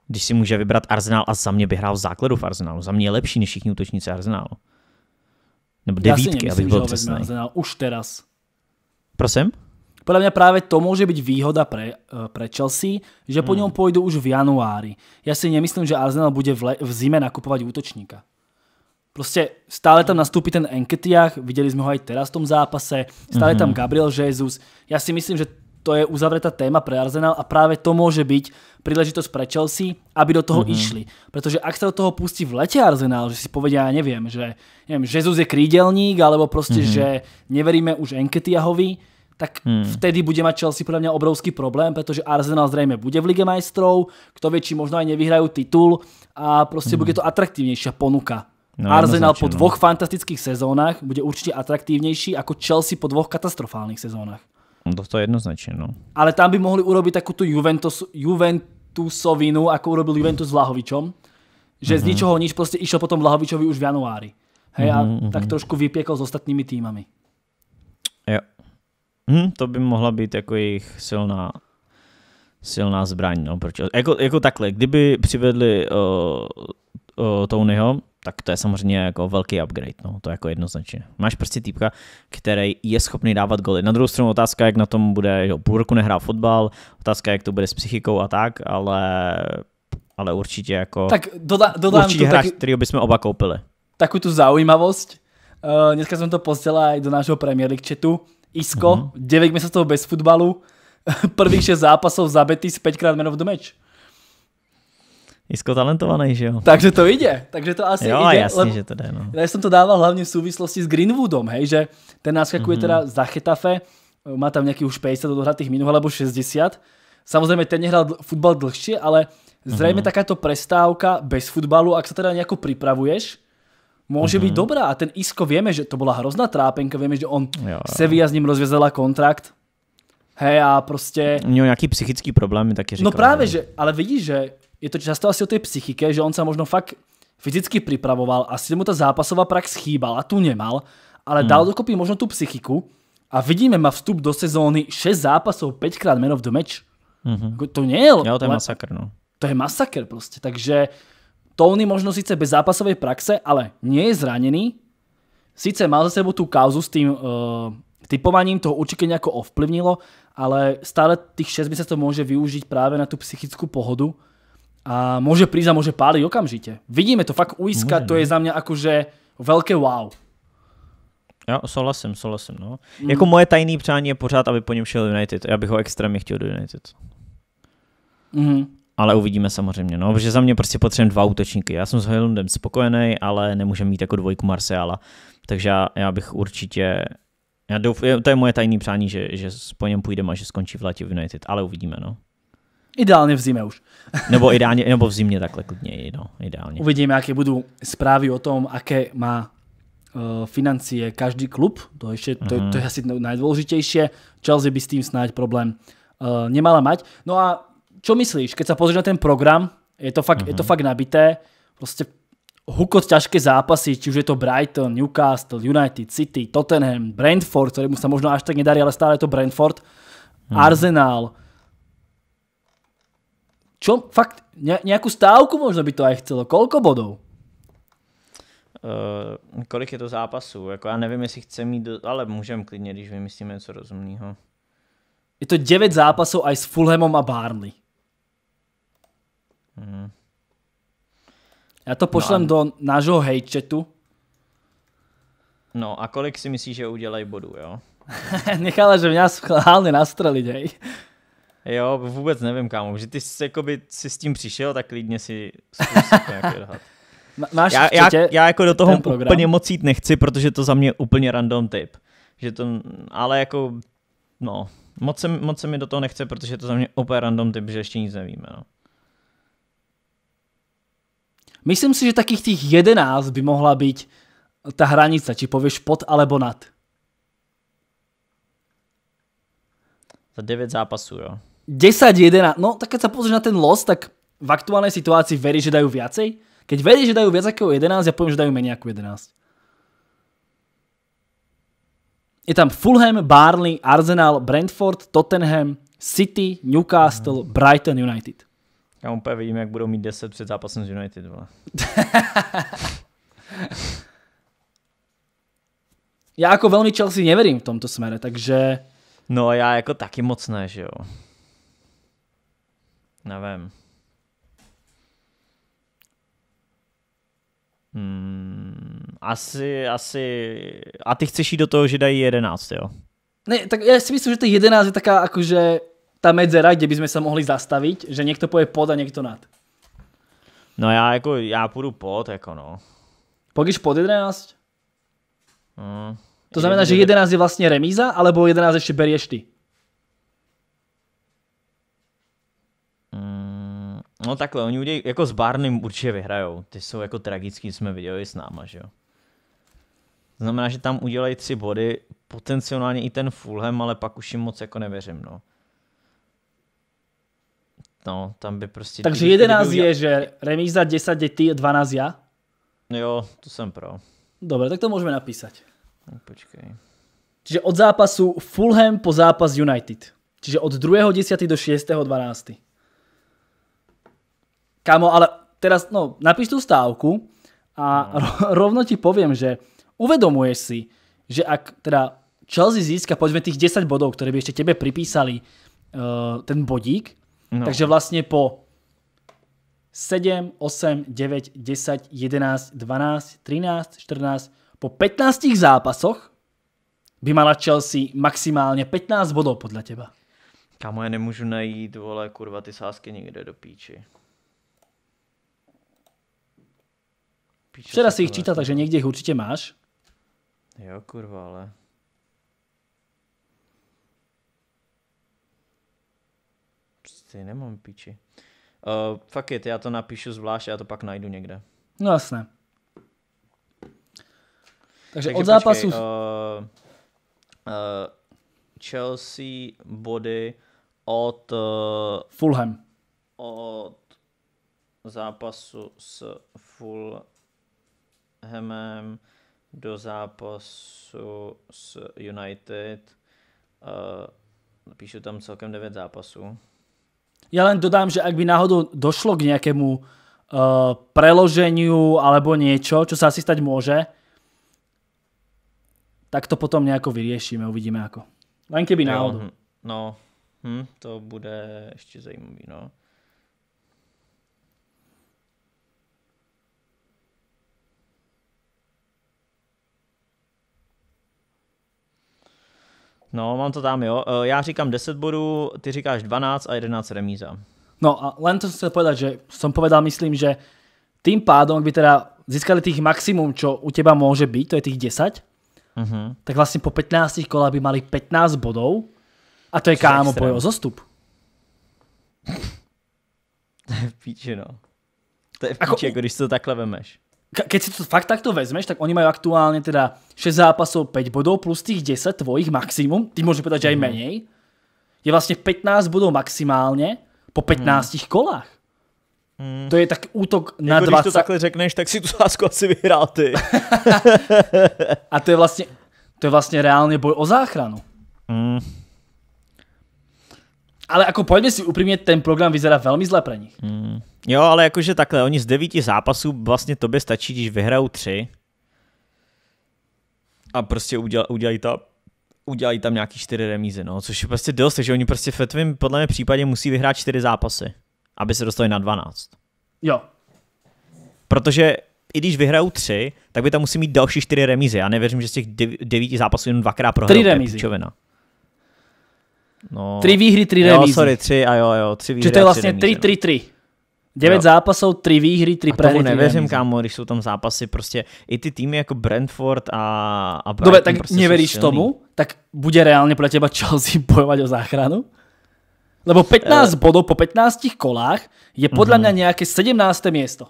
Když si může vybrat Arsenal a za mě by hrál v základu v Arsenalu. Za mě je lepší než všichni útočníci Arsenalu. Nebo devítky, Já si nemyslím, abych byl přesný. Arsenal už teraz. Prosím? Podle mě právě to může být výhoda pre, eh, pre Chelsea, že po hmm. něm půjdu už v januári. Já si nemyslím, že Arsenal bude v, le, v zime nakupovat útočníka. Prostě stále tam nastúpi ten Enketiach, videli sme ho aj teraz v tom zápase, stále mm -hmm. tam mhm. Gabriel Jesus. Ja si myslím, že to je uzavretá téma pre Arsenal a práve to môže byť príležitosť pre Chelsea, aby do toho mm -hmm. išli. Pretože ak sa do toho pustí v lete Arsenal, že si povedia, ja neviem, že neviem, Jesus je krídelník, alebo proste, mm -hmm. že neveríme už Enketiahovi, tak hmm. vtedy bude mať Chelsea podľa mňa obrovský problém, pretože Arsenal zrejme bude v Lige majstrov, kto vie, či možno aj nevyhrajú titul a proste hmm. bude to atraktívnejšia ponuka No, Arsenal po dvoch no. fantastických sezónách bude určite atraktívnejší ako Chelsea po dvoch katastrofálnych sezónách. No to je jednoznačne, no. Ale tam by mohli urobiť takú tu Juventus, Juventusovinu, ako urobil Juventus s Vlahovičom, že mm-hmm. z mhm. ničoho nič proste išiel potom Vlahovičovi už v januári. Hej, mm-hmm. a mhm, tak mhm. trošku vypiekol s ostatními týmami. Jo. Hm, to by mohla být jako jejich silná silná zbraň, no, proč? Jako, jako takhle, kdyby přivedli uh, uh, Tonyho, tak to je samozřejmě jako velký upgrade, no, to je jako jednoznačně. Máš prostě týpka, který je schopný dávat goly. Na druhou stranu otázka, jak na tom bude, že půl roku nehrá fotbal, otázka, jak to bude s psychikou a tak, ale, ale určitě jako... Tak doda, dodám určitě hráč, taky... který bychom oba koupili. Takovou tu zaujímavost, Uh, dneska jsem to pozdela i do našeho Premier League chatu. Isko, uh-huh. Mhm. 9 měsíců bez fotbalu, prvých 6 zápasov za Betis, 5 krát menov do meč. Jisko talentovaný, že jo? Takže to ide, takže to asi jo, ide. jasne, že to jde, no. Já jsem to dával hlavně v souvislosti s Greenwoodom, hej, že ten nás mm-hmm. teda za Chetafe, má tam nějaký už 50 těch minut, alebo 60. Samozřejmě ten nehrál futbal dlhšie, ale zřejmě mm-hmm. takáto prestávka bez futbalu, ak se teda nějak připravuješ, může mm-hmm. být mhm. dobrá. A ten Isko víme, že to byla hrozná trápenka, víme, že on jo, Sevilla s ním kontrakt. Hej, a prostě... Měl nějaký psychický problémy taky říkal. No právě, že, ale vidíš, že je to často asi o tej psychike, že on sa možno fakt fyzicky pripravoval, asi mu ta zápasová prax chýbala, tu nemal, ale hmm. dal dokopy možno tu psychiku a vidíme, má vstup do sezóny 6 zápasov, 5 krát man of the match. Mm -hmm. To nie je... to je masakr, no. To je masakr prostě, takže Tony možno sice bez zápasové praxe, ale nie je zranený, sice mal za sebou tu kauzu s tým uh, typovaním, to určitě nějak ovplyvnilo, ale stále tých 6 měsíců může využít právě na tu psychickou pohodu, a môže prísť a môže páliť okamžite. Vidíme to, fakt uiska, to je no. za mňa akože velké wow. Jo, souhlasím, souhlasím, no. Mm. Jako moje tajné přání je pořád, aby po něm šel United. Já bych ho extrémně chtěl do United. Mm. Ale uvidíme samozřejmě, no, protože za mě prostě potřebujeme dva útočníky. Já jsem s Hojlundem spokojený, ale nemůžeme mít jako dvojku Marseala. Takže já, já bych určitě já douf, to je moje tajné přání, že, že po něm půjdeme a že skončí v Lati United, ale uvidíme, no. Ideálně v zimě už. nebo, ideálně, nebo v zimě takhle klidně, no, ideálně. Uvidíme, jaké budou zprávy o tom, aké má uh, financie každý klub. To, ještě, to, to je mhm. asi nejdůležitější. Chelsea by s tím snad problém uh, nemala mať. No a co myslíš, když se pozrieš na ten program, je to fakt, je to mhm. fakt nabité, prostě hukot ťažké zápasy, či už je to Brighton, Newcastle, United, City, Tottenham, Brentford, ktorému sa možno až tak nedarí, ale stále je to Brentford, hmm. Arsenal, Čo, fakt, nejakú stávku možno by to aj chcelo. Kolko bodov? Uh, kolik je to zápasů? Jako já nevím, jestli chce mít, do... ale můžem klidně, když vymyslíme něco rozumného. Je to 9 zápasů aj s Fulhamom a Barnley. Hmm. Já to pošlem no a... do nášho hejčetu. No a kolik si myslíš, že udělají bodů, jo? Nechala, že mě schválně nastreliť, hej. Jo, vůbec nevím, kámo, že ty jsi, jakoby, jsi s tím přišel, tak klidně si zkus jako nějaký odhad. Máš já, já, já, jako do toho úplně moc jít nechci, protože to za mě je úplně random typ. Že to, ale jako, no, moc se, moc se mi do toho nechce, protože to za mě úplně random typ, že ještě nic nevíme. No. Myslím si, že takých těch jedenáct by mohla být ta hranice, či pověš pod alebo nad. Za devět zápasů, jo. 10-11, no tak keď sa pozrieš na ten los, tak v aktuálnej situácii veríš, že dajú viacej? Keď veríš, že dajú viac ako 11, ja poviem, že dajú menej ako 11. Je tam Fulham, Barley, Arsenal, Brentford, Tottenham, City, Newcastle, mm. Brighton United. Já úplně vidím, jak budou mít 10 před zápasem z United. Vole. já jako velmi Chelsea neverím v tomto smere, takže... No já jako taky moc ne, že jo nevím. Hmm, asi, asi... A ty chceš jít do toho, že dají 11, jo? Ne, tak já si myslím, že to 11 je taká jakože ta medzera, kde bychom se mohli zastavit, že někdo poje pod a někdo nad. No já jako, já půjdu pod, jako no. Pokud pod 11? Hmm, to znamená, že 11 je vlastně remíza, alebo 11 ještě berieš ty? No takhle, oni udějí, jako s Barnem určitě vyhrajou. Ty jsou jako tragický, jsme viděli s náma, že jo. znamená, že tam udělají tři body, potenciálně i ten Fulham, ale pak už jim moc jako nevěřím, no. No, tam by prostě... Takže 11 udělali... je, že remíza 10 je ty, 12 já? No jo, to jsem pro. Dobře, tak to můžeme napísat. No, počkej. Čiže od zápasu Fulham po zápas United. Čiže od 2.10. do 6.12. Kámo, ale teraz, no, napíš tú stávku a no. rovno ti poviem, že uvedomuješ si, že ak teda Chelsea získa poďme tých 10 bodov, ktoré by ešte tebe pripísali uh, ten bodík, no. takže vlastne po 7, 8, 9, 10, 11, 12, 13, 14, po 15 zápasoch by mala Chelsea maximálne 15 bodov podľa teba. Kámo, ja nemôžu najít, vole, kurva, ty sásky nikde do píči. Píšu Včera si jich čítal, takže někde jich určitě máš. Jo, kurva, ale... Ty prostě nemám píči. Uh, fuck it, já to napíšu zvlášť a já to pak najdu někde. No jasné. Takže, Takže od zápasu... Počkej, uh, uh, eh, Chelsea body od... Uh, Fulham. Od zápasu s Fulham Tottenhamem do zápasu s United. Eh, píšu tam celkem 9 zápasů. Já len dodám, že ak by náhodou došlo k nějakému uh, eh, preloženiu alebo něčo, co se asi stať může, tak to potom nějako vyriešíme, uvidíme jako. Len keby náhodou. No, no hm, to bude ještě zajímavý, no. No, mám to tam, jo. Eh, já říkám 10 bodů, ty říkáš 12 a 11 remíza. No a len to som chcel povedať, že som povedal, myslím, že tým pádom, ak by teda získali tých maximum, čo u teba môže byť, to je tých 10, uh-huh. Mhm. tak vlastne po 15 kolách by mali 15 bodov a to je Co kámo boj o zostup. to je píči, no. To je jako píči, ako, jako když to takhle vemeš keď si to fakt takto vezmeš, tak oni majú aktuálne teda 6 zápasov 5 bodov plus tých 10 tvojich maximum, ty môžeš povedať, že aj mhm. menej, je vlastne 15 bodov maximálne po 15 mm. kolách. Mhm. To je tak útok na 20. Jako když to takhle řekneš, tak si tu sázku asi vyhrál ty. a to je vlastně, to je vlastně reálně boj o záchranu. Mm ale jako pojďme si upřímně, ten program vyzerá velmi zle pro nich. Mm. Jo, ale jakože takhle, oni z devíti zápasů vlastně tobě stačí, když vyhrajou tři a prostě uděl, udělají to udělají tam nějaký čtyři remízy, no, což je prostě dost, takže oni prostě ve tvém podle mě případě musí vyhrát čtyři zápasy, aby se dostali na 12. Jo. Protože i když vyhrajou tři, tak by tam musí mít další čtyři remízy. Já nevěřím, že z těch devíti zápasů jenom dvakrát prohrajou. Tři remízy. No, tři výhry, tři remízy. Jo, sorry, tři a jo, jo, tři výhry Čiže to je vlastně 3-3-3. 9 no. zápasů, 3 výhry, 3 prohry. A nevěřím, kámo, když jsou tam zápasy, prostě i ty týmy jako Brentford a, a Dobře, tak prostě nevěříš tomu, tak bude reálně pro teba Chelsea bojovat o záchranu? Lebo 15 uh, eh. bodů po 15 kolách je podle mhm. mě uh-huh. nějaké 17. město.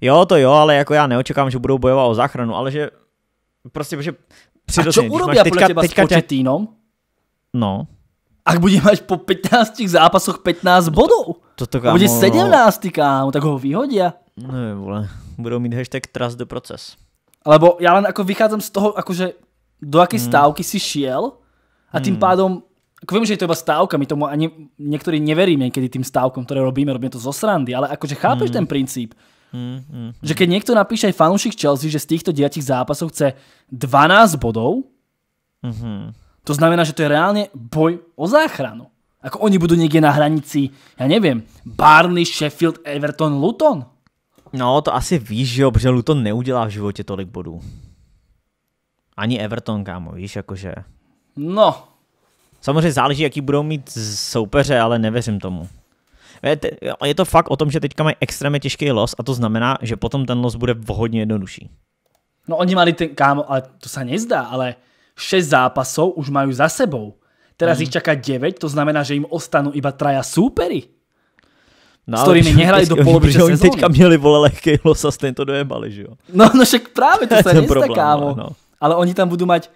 Jo, to jo, ale jako já neočekám, že budou bojovat o záchranu, ale že prostě, že přirozeně. A co urobí teďka, pro teďka s početínom? Tě... No ak bude mať po 15 zápasoch 15 bodov. to kámo, bude 17, no. kámo, tak ho vyhodia. Nevím, vole. Budou mít hashtag trust the process. Alebo ja len ako vychádzam z toho, akože do jaké mm. stávky si šiel a tým mm. pádom ako viem, že je to iba stávka, my tomu ani niektorí neveríme kedy tým stávkom, ktoré robíme, robíme to zo srandy, ale akože chápeš mm. ten princíp. Mm, mm, že hmm. keď niekto napíše aj fanúšik Chelsea, že z týchto 9 zápasov chce 12 bodov, mm-hmm to znamená, že to je reálne boj o záchranu. Ako oni budú niekde na hranici, ja neviem, Barney, Sheffield, Everton, Luton. No, to asi víš, že jo, protože Luton neudělá v životě tolik bodů. Ani Everton, kámo, víš, jakože. No. Samozřejmě záleží, jaký budou mít soupeře, ale nevěřím tomu. Je to fakt o tom, že teďka mají extrémně těžký los a to znamená, že potom ten los bude hodně jednodušší. No oni mali ten, kámo, ale to se nezdá, ale 6 zápasov už majú za sebou. Teraz mm. ich čaká 9, to znamená, že im ostanú iba traja súpery. No, s ktorými nehrali do polovice sezóny. Oni teďka měli vole lehkej losa, s tento dojebali, že jo? No, no však práve to sa nestaká, No. Ale oni tam budú mať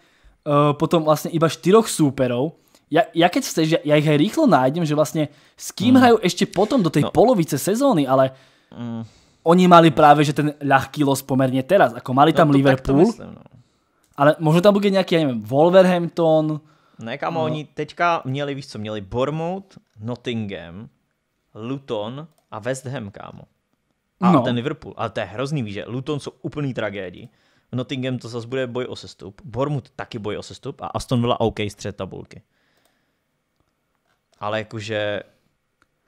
uh, potom vlastne iba štyroch súperov. Ja, ja keď chceš, ja, ja ich aj rýchlo nájdem, že vlastne s kým mm. hrajú ešte potom do tej no. polovice sezóny, ale mm. oni mali práve, že ten ľahký los pomerne teraz. Ako mali tam no, Liverpool, myslím, no. Ale možno tam bude nějaký, já nevím, Wolverhampton. Ne, kamo, no. oni teďka měli, víš co, měli Bournemouth, Nottingham, Luton a West Ham, kámo. A no. ten Liverpool. Ale to je hrozný, víš, že Luton jsou úplný tragédii. Nottingham to zase bude boj o sestup. Bournemouth taky boj o sestup a Aston Villa OK střed tabulky. Ale jakože...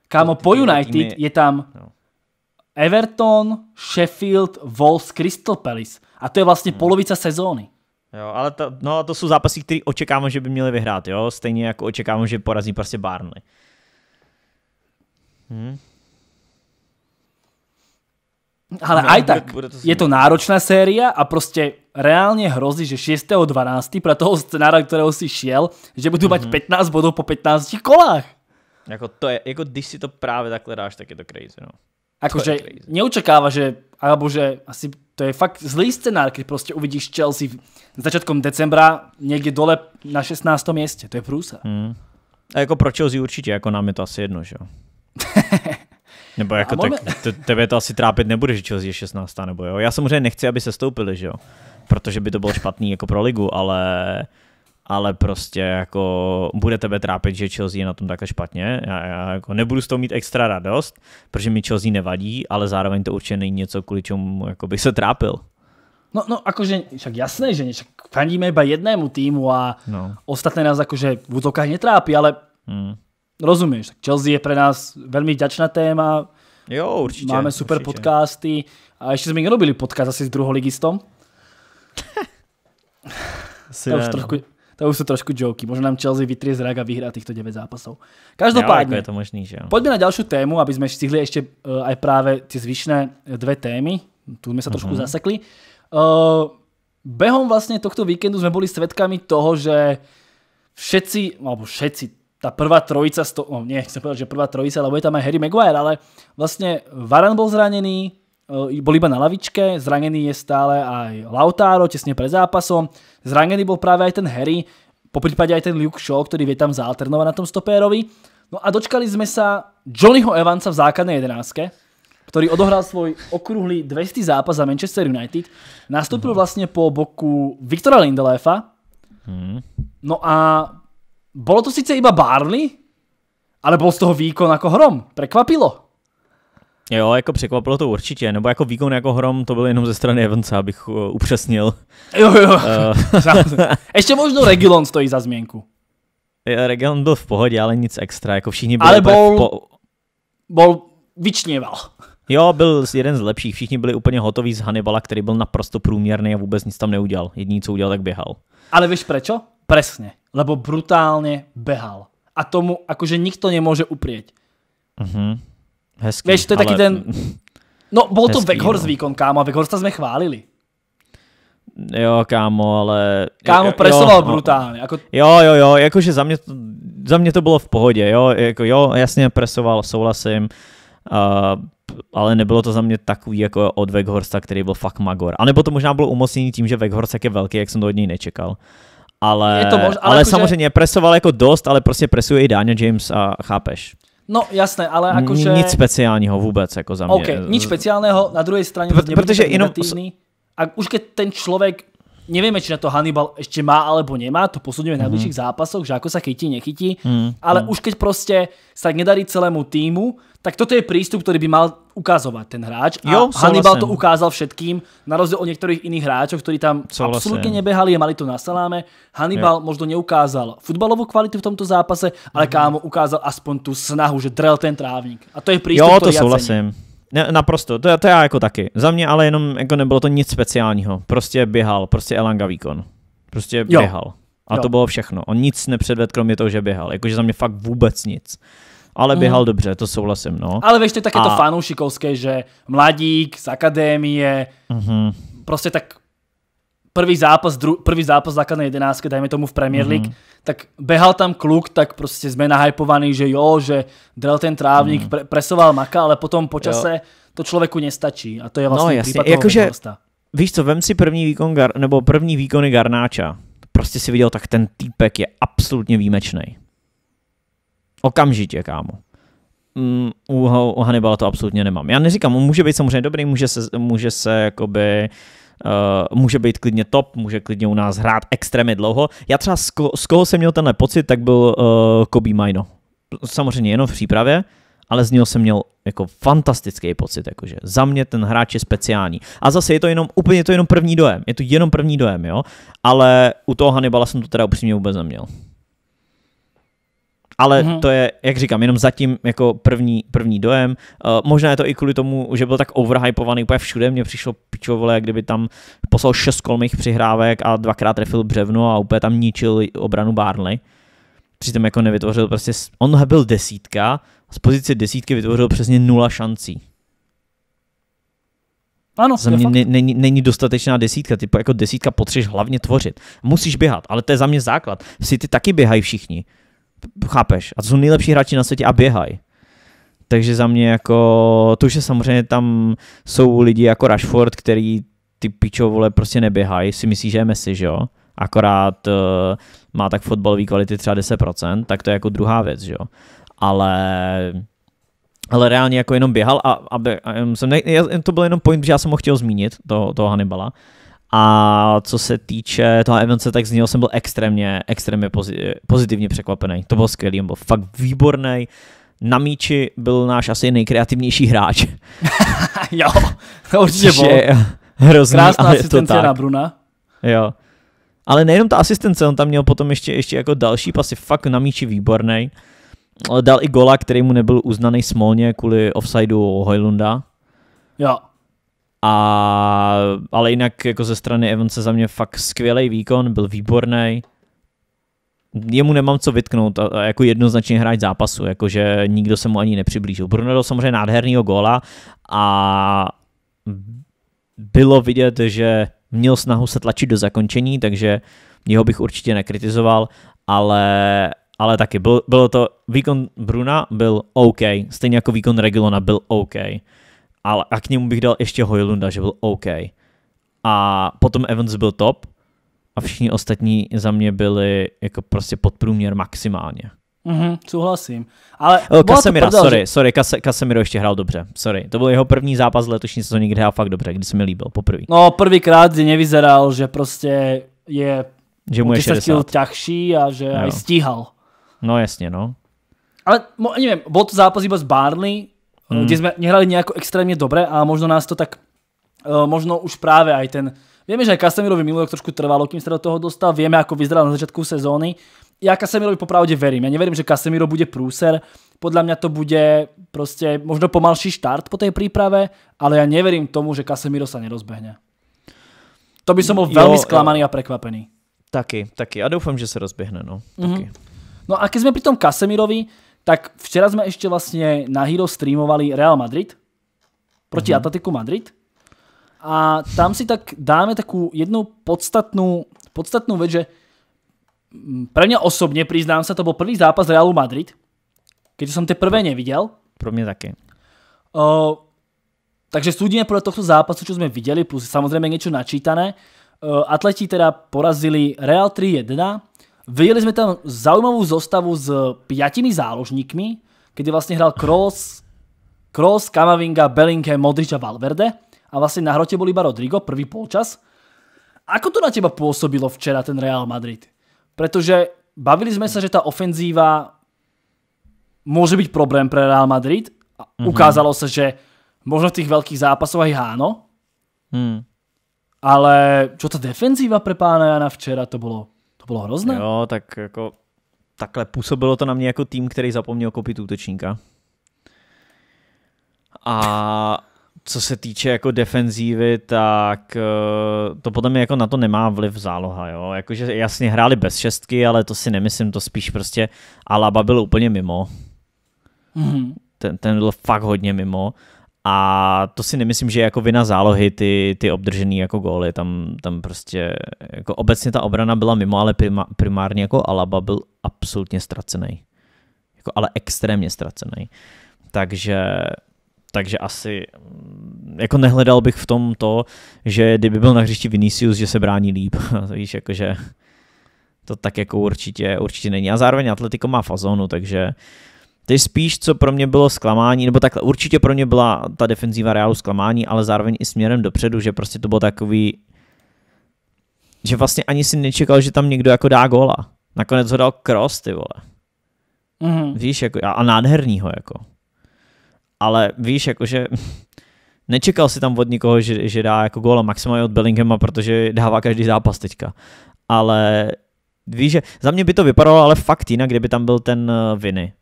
Kámo, po United týmy... je tam no. Everton, Sheffield, Wolves, Crystal Palace. A to je vlastně hmm. polovica sezóny. Jo, ale to, no, to jsou zápasy, které očekávám, že by měli vyhrát, jo? Stejně jako očekávám, že porazí prostě Barnley. Hm? Ale no, aj bude, tak, bude to je to náročná séria a prostě reálně hrozí, že 6.12. pro toho scénára, kterého si šiel, že budu mať mm-hmm. 15 bodů po 15 kolách. Jako to je, jako když si to právě takhle dáš, tak je to crazy, no. Akože neočakáva, že, alebo že asi to je fakt zlý scenár, keď prostě uvidíš Chelsea začátkem decembra někde dole na 16. místě. To je průsa. Hmm. A jako pro Chelsea určitě, jako nám je to asi jedno, že jo? Nebo jako tak, te, tebe to asi trápit nebude, že Chelsea je 16. nebo jo. Já samozřejmě nechci, aby se stoupili, že jo. Protože by to bylo špatný jako pro ligu, ale ale prostě jako bude tebe trápit, že Chelsea je na tom takhle špatně. Já, já jako nebudu z toho mít extra radost, protože mi Chelsea nevadí, ale zároveň to určitě není něco, kvůli čemu jako bych se trápil. No, no akože však jasné, že však fandíme iba jednému týmu a no. ostatné nás akože v útokách netrápí, ale hmm. rozumíš, tak Chelsea je pre nás veľmi ťačná téma. Jo, určite. Máme super určite. podcasty a ešte sme nerobili podcast asi s druholigistom. to, už trochu, to už jsou trošku joky. Možná nám Chelsea vytrie zrak a vyhrá těchto 9 zápasů. Každopádně, jo, jako to možný, že jo? poďme na další tému, aby jsme stihli ještě uh, aj právě ty zvyšné eh, dvě témy. Tu jsme se trošku uh mhm. -huh. zasekli. Uh, eh, behom vlastně tohto víkendu jsme byli svědkami toho, že všetci, alebo všetci, ta prvá trojica, sto, no, nie, chcem povedať, že prvá trojica, lebo je tam aj Harry Maguire, ale vlastně Varan byl zraněný, bol iba na lavičke, zranený je stále aj Lautaro tesne pred zápasom, zranený bol práve aj ten Harry, po prípade aj ten Luke Shaw, ktorý vie tam zaalternovať na tom stopérovi. No a dočkali sme sa Johnnyho Evansa v základnej jedenáctke, ktorý odohral svoj okrúhly 200 zápas za Manchester United. Nastúpil mm. vlastne po boku Viktora Lindeléfa. Mm. No a bolo to síce iba Barley, ale bol z toho výkon ako hrom. Prekvapilo. Jo, jako překvapilo to určitě, nebo jako výkon jako hrom to byl jenom ze strany Evansa, abych uh, upřesnil. Jo, jo, eh. ještě možno Regilon stojí za změnku. Regilon byl v pohodě, ale nic extra, jako všichni byli ale bol, po... bol vyčněval. Jo, byl jeden z lepších, všichni byli úplně hotoví z Hannibala, který byl naprosto průměrný a vůbec nic tam neudělal. Jediný, co udělal, tak běhal. Ale víš proč? Presně, lebo brutálně běhal. A tomu jakože nikto nemůže uprieť. Mhm. Uh -huh. Hezký, Víš, to je ale... taky ten... Mm. No, byl to Veghorst no. výkon, kámo, Veghorsta jsme chválili. Jo, kámo, ale... Kámo, presoval jo, no. brutálně. Jako... Jo, jo, jo, jakože za mě, to, za mě to bylo v pohodě, jo, jako jo, jasně presoval, souhlasím, uh, ale nebylo to za mě takový jako od Weghorsta, který byl fakt magor. A nebo to možná bylo umocnění tím, že Weghorst je velký, jak jsem to od něj nečekal. Ale, je to mož... ale, ale jako samozřejmě že... presoval jako dost, ale prostě presuje i Daniel James a chápeš. No jasné, ale jakože... Nic speciálního vůbec, jako za mě. Okay, nic speciálního, na druhé straně Pr- protože jenom... A už když ten člověk nevieme, či na to Hannibal ešte má alebo nemá, to posúdime v mhm. najbližších zápasoch, že ako sa chytí, nechytí, mm-hmm. ale mhm. už keď proste sa nedarí celému týmu, tak toto je prístup, ktorý by mal ukázovať ten hráč. A Hannibal to ukázal všetkým, na rozdiel od niektorých iných hráčov, ktorí tam souhlasím. absolútne nebehali a mali to na saláme. Hannibal jo. možno neukázal futbalovú kvalitu v tomto zápase, ale mm-hmm. kámo ukázal aspoň tú snahu, že drel ten trávnik. A to je prístup, jo, to ktorý Ja cením. Ne, naprosto, to, to já jako taky. Za mě ale jenom jako nebylo to nic speciálního. Prostě běhal, prostě Elanga výkon. Prostě jo. běhal. A jo. to bylo všechno. On nic nepředved, kromě toho, že běhal. Jakože za mě fakt vůbec nic. Ale běhal mm. dobře, to souhlasím, no. Ale vešte, tak je to a... fanoušikovské, že mladík z akadémie, mm-hmm. prostě tak prvý zápas, dru, prvý zápas základnej jedenáctky, dajme tomu v Premier mhm. League, mm-hmm. tak behal tam kluk, tak prostě jsme nahypovaní, že jo, že drel ten trávník, mm-hmm. presoval maka, ale potom počase jo. to člověku nestačí a to je no, vlastně no, jasně. případ jako, že, víš co, vem si první výkon, gar, nebo první výkony Garnáča. Prostě si viděl, tak ten týpek je absolutně výjimečný. Okamžitě, kámo. Mm, u Hannibala to absolutně nemám. Já neříkám, on může být samozřejmě dobrý, může se, může se jakoby uh, Uh, může být klidně top, může klidně u nás hrát extrémně dlouho. Já třeba z, ko- z koho jsem měl tenhle pocit, tak byl uh, Kobe Mino. Samozřejmě jenom v přípravě, ale z něho jsem měl jako fantastický pocit, jakože za mě ten hráč je speciální. A zase je to jenom, úplně je to jenom první dojem, je to jenom první dojem, jo, ale u toho Hannibala jsem to teda upřímně vůbec neměl ale mm-hmm. to je, jak říkám, jenom zatím jako první, první dojem. Uh, možná je to i kvůli tomu, že byl tak overhypovaný úplně všude, mně přišlo pičovole, kdyby tam poslal šest kolmých přihrávek a dvakrát trefil břevno a úplně tam ničil obranu Barnley. Přitom jako nevytvořil prostě, on byl desítka, z pozice desítky vytvořil přesně nula šancí. Ano, za mě není, není dostatečná desítka, ty jako desítka potřebuješ hlavně tvořit. Musíš běhat, ale to je za mě základ. Si ty taky běhají všichni chápeš, a to jsou nejlepší hráči na světě a běhají. Takže za mě jako, to už je samozřejmě tam jsou lidi jako Rashford, který ty pičo vole prostě neběhají, si myslí, že je Messi, že jo? Akorát uh, má tak fotbalový kvality třeba 10%, tak to je jako druhá věc, že jo? Ale ale reálně jako jenom běhal a, a, a jsem ne, já, to byl jenom point, že já jsem ho chtěl zmínit, toho, toho Hannibala, a co se týče toho Evanse, tak z něho jsem byl extrémně, extrémně pozitivně překvapený. To byl skvělý, on byl fakt výborný. Na míči byl náš asi nejkreativnější hráč. jo, určitě byl. Hrozný, Krásná ale asistence na Bruna. Jo. Ale nejenom ta asistence, on tam měl potom ještě, ještě jako další pasy, fakt na míči výborný. Dal i gola, který mu nebyl uznaný smolně kvůli offsideu Hojlunda. Jo. A, ale jinak jako ze strany Evanse za mě fakt skvělý výkon, byl výborný. Jemu nemám co vytknout, a, a jako jednoznačně hráč zápasu, jakože nikdo se mu ani nepřiblížil. Bruno dal samozřejmě nádherného góla a bylo vidět, že měl snahu se tlačit do zakončení, takže jeho bych určitě nekritizoval, ale, ale taky byl, bylo to, výkon Bruna byl OK, stejně jako výkon Regulona byl OK ale a k němu bych dal ještě Hojlunda, že byl OK. A potom Evans byl top a všichni ostatní za mě byli jako prostě podprůměr maximálně. Mhm, souhlasím. Ale o, Kasemira, prdel, sorry, že... sorry, Kase, Kasemiro ještě hrál dobře, sorry. To byl jeho první zápas letošní sezóny, kde hrál fakt dobře, kdy se mi líbil, poprvé. No, prvýkrát, kdy nevyzeral, že prostě je že mu je 60. těžší a že no. aj stíhal. No jasně, no. Ale nevím, byl to zápas iba s Barnley, hmm. kde sme nehrali nejako extrémne dobre a možno nás to tak, eh, možno už práve aj ten, vieme, že aj Kasemirovi minulý trošku trvalo, kým sa do toho dostal, vieme, ako vyzeral na začiatku sezóny. Ja Kasemirovi popravde verím, ja neverím, že Kasemiro bude prúser, podľa mňa to bude proste možno pomalší štart po tej príprave, ale ja neverím tomu, že Kasemiro sa nerozbehne. To by som bol veľmi sklamaný a prekvapený. Taký, taký. A doufám, že se rozběhne, no. Mm -hmm. No a keď sme pri tom Kasemirovi, tak včera sme ešte vlastne na Hero streamovali Real Madrid proti mm-hmm. Atletiku Madrid a tam si tak dáme takú jednu podstatnú, podstatnú vec, že mm, pre mňa osobne, priznám sa, to bol prvý zápas Realu Madrid, keďže som tie prvé nevidel. Pro mňa také. takže súdime podľa tohto zápasu, čo sme videli, plus samozrejme niečo načítané. atleti teda porazili Real 3-1, Viděli jsme tam zaujímavou zostavu s piatimi záložníkmi, kdy vlastně hrál Kroos, Kroos, Kamavinga, Bellingham, Modrič a Valverde a vlastně na hrote bol iba Rodrigo, prvý polčas. Ako to na teba pôsobilo včera ten Real Madrid? Pretože bavili sme sa, že ta ofenzíva môže byť problém pre Real Madrid. Mhm. ukázalo sa, že možno v tých veľkých zápasoch aj háno. Hmm. Ale čo ta defenzíva pre pána Jana včera to bolo to bylo hrozné. Jo, tak jako takhle působilo to na mě jako tým, který zapomněl kopit útočníka. A co se týče jako defenzívy, tak eh, to podle mě jako na to nemá vliv záloha, jo. Jakože jasně hráli bez šestky, ale to si nemyslím, to spíš prostě Alaba byl úplně mimo. Mm-hmm. Ten, ten byl fakt hodně mimo. A to si nemyslím, že je jako vina zálohy ty, ty obdržený jako góly. Tam, tam prostě jako obecně ta obrana byla mimo, ale primárně jako Alaba byl absolutně ztracený. Jako, ale extrémně ztracený. Takže takže asi jako nehledal bych v tom to, že kdyby byl na hřišti Vinicius, že se brání líp. Víš, jakože to tak jako určitě, určitě není. A zároveň Atletico má fazonu, takže Teď spíš, co pro mě bylo zklamání, nebo takhle určitě pro mě byla ta defenzíva Realu zklamání, ale zároveň i směrem dopředu, že prostě to bylo takový, že vlastně ani si nečekal, že tam někdo jako dá góla. Nakonec ho dal cross, ty vole. Mm-hmm. Víš, jako, a, a nádhernýho, jako. Ale víš, jako, že nečekal si tam od nikoho, že, že dá jako góla maximálně od Bellinghama, protože dává každý zápas teďka. Ale víš, že za mě by to vypadalo ale fakt jinak, kdyby tam byl ten eh, Viny.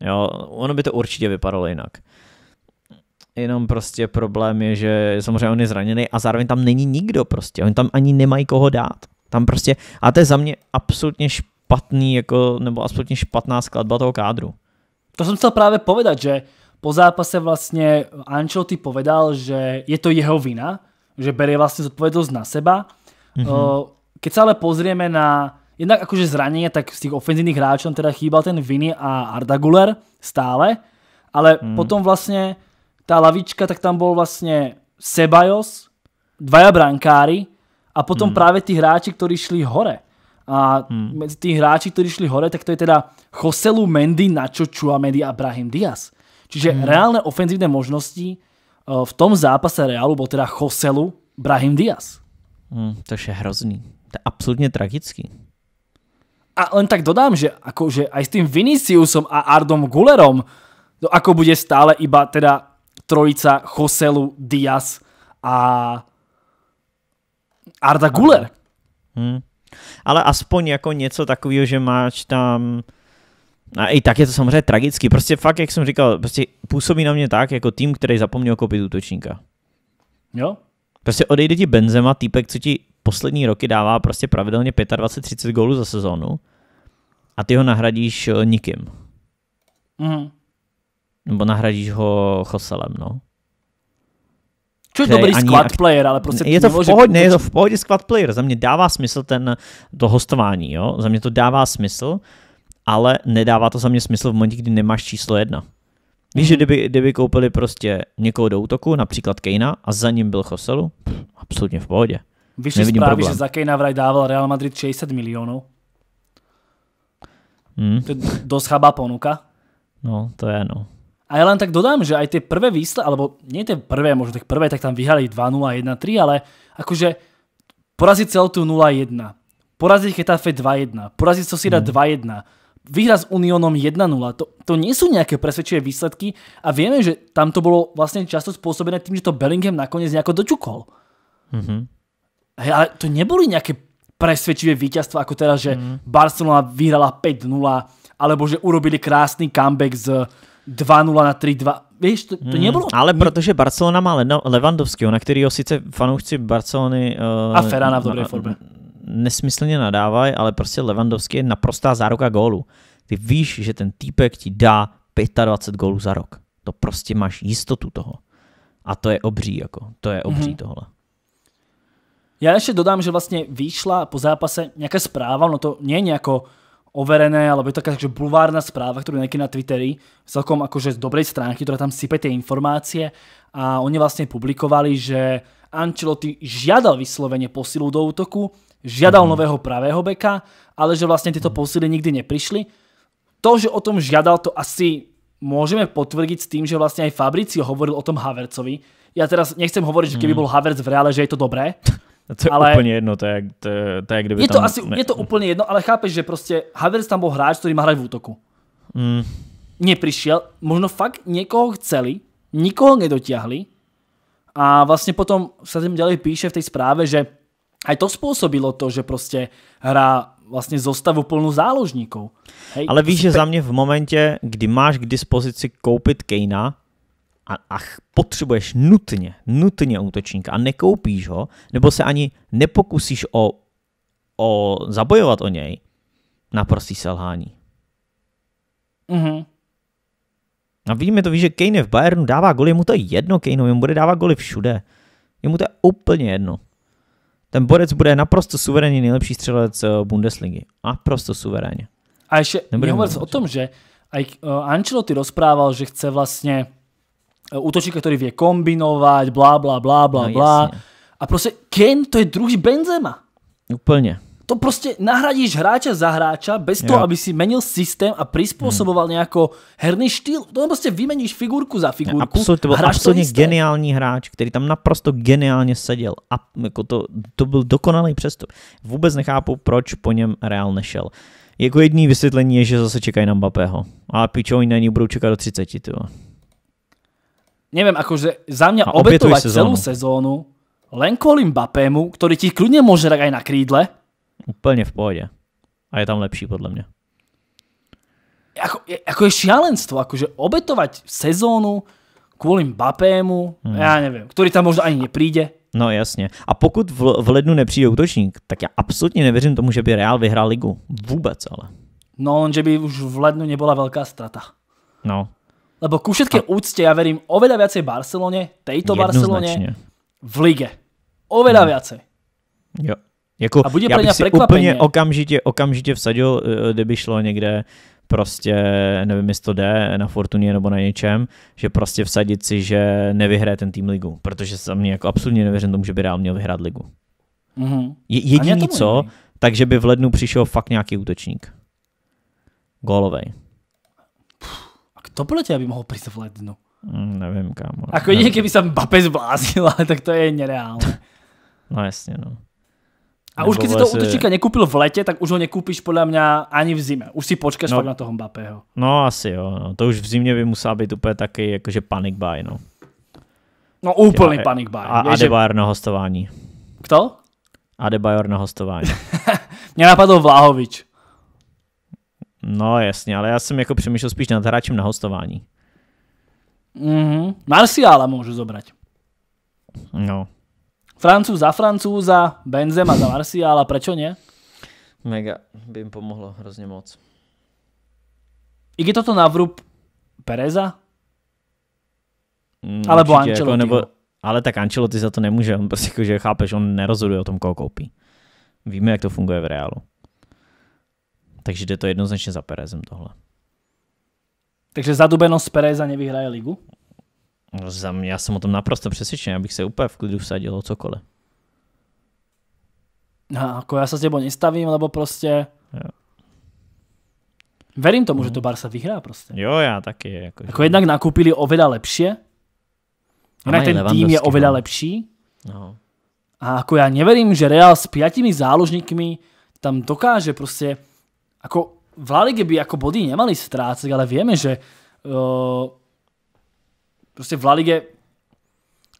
Jo, ono by to určitě vypadalo jinak. Jenom prostě problém je, že samozřejmě on je zraněný a zároveň tam není nikdo prostě. Oni tam ani nemají koho dát. Tam prostě, a to je za mě absolutně špatný, jako, nebo absolutně špatná skladba toho kádru. To jsem chtěl právě povedat, že po zápase vlastně Ancelotti povedal, že je to jeho vina, že bere vlastně zodpovědnost na seba. Mm -hmm. Keď se ale pozrieme na jednak akože zranenie, tak z tých ofenzívnych hráčov teda chýbal ten Vini a Ardaguler stále, ale hmm. potom vlastně tá lavička, tak tam bol vlastně Sebajos, dvaja brankári a potom hmm. právě tí hráči, ktorí šli hore. A hmm. mezi tí hráči, ktorí šli hore, tak to je teda Joselu Mendy, Nacho Chuamedi a Brahim Diaz. Čiže hmm. reálne ofenzívne možnosti eh, v tom zápase Realu bol teda Joselu Brahim Diaz. Hmm, to je hrozný. To je absolutně tragický a len tak dodám, že akože aj s tým Viniciusom a Ardom Gulerom, to no ako bude stále iba teda trojica Choselu, Diaz a Arda Guler. Hmm. Ale aspoň jako něco takového, že máš tam a i tak je to samozřejmě tragický. Prostě fakt, jak jsem říkal, prostě působí na mě tak, jako tým, který zapomněl koupit útočníka. Jo. Prostě odejde ti Benzema, týpek, co ti poslední roky dává prostě pravidelně 25-30 gólů za sezónu a ty ho nahradíš eh, nikým. Mm. Nebo nahradíš ho Choselem, no. Čo je dobrý squad player, ale prostě... Je to v pohodě, je to v pohodě squad player. Za mě dává smysl ten, to hostování, jo. Za mě to dává smysl, ale nedává to za mě smysl v momentě, kdy nemáš číslo jedna. Víš, mm. že mhm. kdyby, kdyby koupili prostě někoho do útoku, například Kejna, a za ním byl Choselu, absolutně v pohodě. Víš, zprávy, problém. že za Kejna vraj dával Real Madrid 60 milionů. Mm. To je dosť chabá ponuka. No, to je no. A ja len tak dodám, že aj tie prvé výsledky, alebo nie tie prvé, možno tak prvé, tak tam vyhrali 2-0, 1-3, ale akože poraziť Celtu 0-1, poraziť Getafe 2-1, poraziť Sosira mm. 2-1, výhra s Unionom 1-0, to, to nie sú nejaké presvedčivé výsledky a vieme, že tam to bolo vlastne často spôsobené tým, že to Bellingham nakoniec nejako dočukol. Mm-hmm. Hej, ale to neboli nejaké presvedčivé víťazstvo, ako teraz, že mm. Barcelona vyhrala 5-0, alebo že urobili krásný comeback z 2-0 na 3-2. Víš, to, to hmm. Ale protože Barcelona má Levandovského, na kterého sice fanoušci Barcelony... Uh, a Ferrana v dobré formě. Nesmyslně nadávají, ale prostě Levandovský je naprostá záruka gólu. Ty víš, že ten týpek ti dá 25 gólů za rok. To prostě máš jistotu toho. A to je obří, jako. To je obří mm-hmm. tohle. Já ještě dodám, že vlastně vyšla po zápase nejaká správa, no to nie je nejako overené, alebo je to taká že bulvárna správa, ktorú nejaký na Twitteri, celkom akože z dobrej stránky, ktorá tam sype tie informácie a oni vlastne publikovali, že Ancelotti žiadal vyslovenie posilu do útoku, žiadal mhm. nového pravého beka, ale že vlastne tieto mhm. posily nikdy neprišli. To, že o tom žiadal, to asi môžeme potvrdiť s tým, že vlastne aj Fabricio hovoril o tom Havercovi. Ja teraz nechcem hovoriť, že keby mhm. bol Haverc v reále, že je to dobré, to je ale... úplně jedno, to je, to, to je kdyby je to tam... Asi, Je to úplně jedno, ale chápeš, že prostě Havertz tam byl hráč, který má hrať v útoku. Mm. Neprišiel, možno fakt někoho chceli, nikoho nedotiahli a vlastně potom se tím ďalej píše v té správě, že aj to způsobilo to, že prostě hra vlastně zostavu plnou záložníků. Hej, ale víš, že pe... za mě v momentě, kdy máš k dispozici koupit Kejna, a, a potřebuješ nutně, nutně útočníka a nekoupíš ho, nebo se ani nepokusíš o, o zabojovat o něj, naprostý selhání. Mhm. A vidíme to, víš, že Kane je v Bayernu, dává goly, mu to je jedno Kane jemu bude dávat goly všude. Jemu to je úplně jedno. Ten borec bude naprosto suverénní nejlepší střelec eh, Bundesligy. Naprosto suverénně. A ještě nehovor o tom, že aj eh, Ancelotti rozprával, že chce vlastně Eh, útočníka, ktorý vie kombinovať, blá, blá, blá, blá, no, blá. A prostě Kane to je druhý Benzema. Úplne. To prostě nahradíš hráče za hráča bez jo. toho, aby si menil systém a prispôsoboval mm. nejako herný styl. To prostě vymeníš figurku za figurku. Absolut, to byl absolutně to geniální hráč, který tam naprosto geniálně seděl. A jako to, to byl dokonalý přestup. Vůbec nechápu, proč po něm Real nešel. Jako jediný vysvětlení je, že zase čekají na Mbappého. A pičo, oni na ní budou čekat do 30. Tyvo neviem, akože za mňa a obetovať sezónu. celú sezónu len kvôli Mbappému, ktorý ti kľudne môže tak aj na krídle. Úplne v pohode. A je tam lepší podľa mňa. Ako, ako je šialenstvo, akože obetovať sezónu kvôli Mbappému, hmm. ja neviem, ktorý tam možná ani nepríde. No jasne. A pokud v, v lednu nepřijde útočník, tak já absolutně nevěřím tomu, že by Real vyhrál ligu. Vůbec ale. No, že by už v lednu nebyla velká strata. No, Lebo ku všetkej a... úcte ja verím oveľa viacej Barcelone, tejto Barcelone, v lige. Oveľa no. viacej. Jo. Jako, a bude já bych si úplně okamžitě, okamžitě vsadil, eh, kdyby šlo někde prostě, nevím, jestli to jde na Fortuně nebo na něčem, že prostě vsadit si, že nevyhraje ten tým ligu, protože se mě jako absolutně nevěřím tomu, že by Real měl vyhrát ligu. Mm-hmm. Je, jediný co, takže by v lednu přišel fakt nějaký útočník. Gólovej. To podle tebe by mohl prísť v lednu. Mm, nevím, kámo. Ako jedině, keby sa Mbappé zblázil, ale tak to je nereálne. No jasně, no. A Nebo už keď si toho vlastně- útočníka nekúpil v lete, tak už ho nekúpíš podle mě ani v zime. Už si počkáš no, fakt na toho Mbappého. No asi jo, no. to už v zimě by musela být úplně taky jakože panic buy, no. No úplný Já, panic buy. A Adebayor že... na hostování. Kto? Adebayor na hostování. Mě napadl Vláhovič. No jasně, ale já jsem jako přemýšlel spíš nad hráčem na hostování. Mm-hmm. Marciála můžu zobrať. No. Francúz za Francúza, Benzema za Marciála, proč ne? Mega, by jim pomohlo hrozně moc. I když toto navrub Pereza? Mm, Alebo Ancelotti. Jako, nebo, ale tak Ancelotti za to nemůže, on prostě jako, že chápeš, on nerozhoduje o tom, koho koupí. Víme, jak to funguje v reálu. Takže jde to jednoznačně za Perezem tohle. Takže zadubenost Pereza nevyhraje ligu? No, já jsem o tom naprosto přesvědčen, abych se úplně v klidu vsadil o cokoliv. No, jako já se s tebou nestavím, lebo prostě... Jo. Verím tomu, mm. že no. to Barca vyhrá prostě. Jo, já taky. Jako, jako jednak nakúpili oveda lepšie. Jinak ten tým je oveda no. lepší. No. A jako já neverím, že Real s pětimi záložníkmi tam dokáže prostě ako v La Ligue by ako body nemali strácať, ale vieme, že uh, eh, proste v La Ligue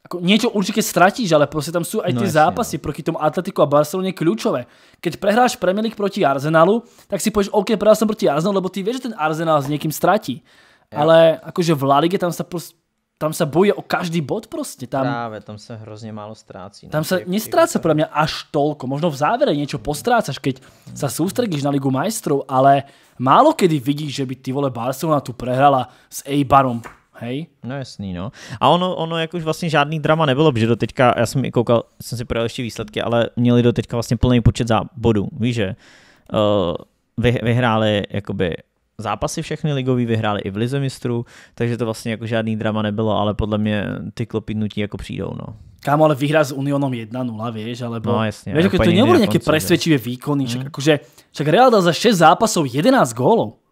ako niečo určite stratíš, ale proste tam sú aj no, tie zápasy no. proti tomu Atletiku a Barcelone kľúčové. Keď prehráš Premier League proti Arsenalu, tak si povieš, OK, prehral som proti Arsenalu, lebo ty vieš, že ten Arsenal s niekým stratí. Ja. Ale akože v La Ligue tam sa proste tam se bojuje o každý bod prostě. Tam, Právě, tam se hrozně málo ztrácí. No, tam se nestrácí pro mě až tolko, možno v závěre něco postrácaš, keď se soustředíš na Ligu majstrov, ale málo kedy vidíš, že by ty vole Barcelona tu prehrala s Eibarom. Hej? No jasný, no. A ono, ono jak už vlastně žádný drama nebylo, protože do teďka, já jsem i koukal, jsem si projel ještě výsledky, ale měli do teďka vlastně plný počet za bodů, víš, že? Uh, vy, vyhráli jakoby zápasy všechny ligový vyhráli i v lize mistrů, takže to vlastně jako žádný drama nebylo, ale podle mě ty klopidnutí jako přijdou, no. Kámo, ale vyhrá s Unionom 1-0, vieš, alebo... No jasne. Vieš, jako to nebude nejaké presvedčivé výkony, mm. však mhm. akože, však Real dal za 6 zápasov 11 gólov.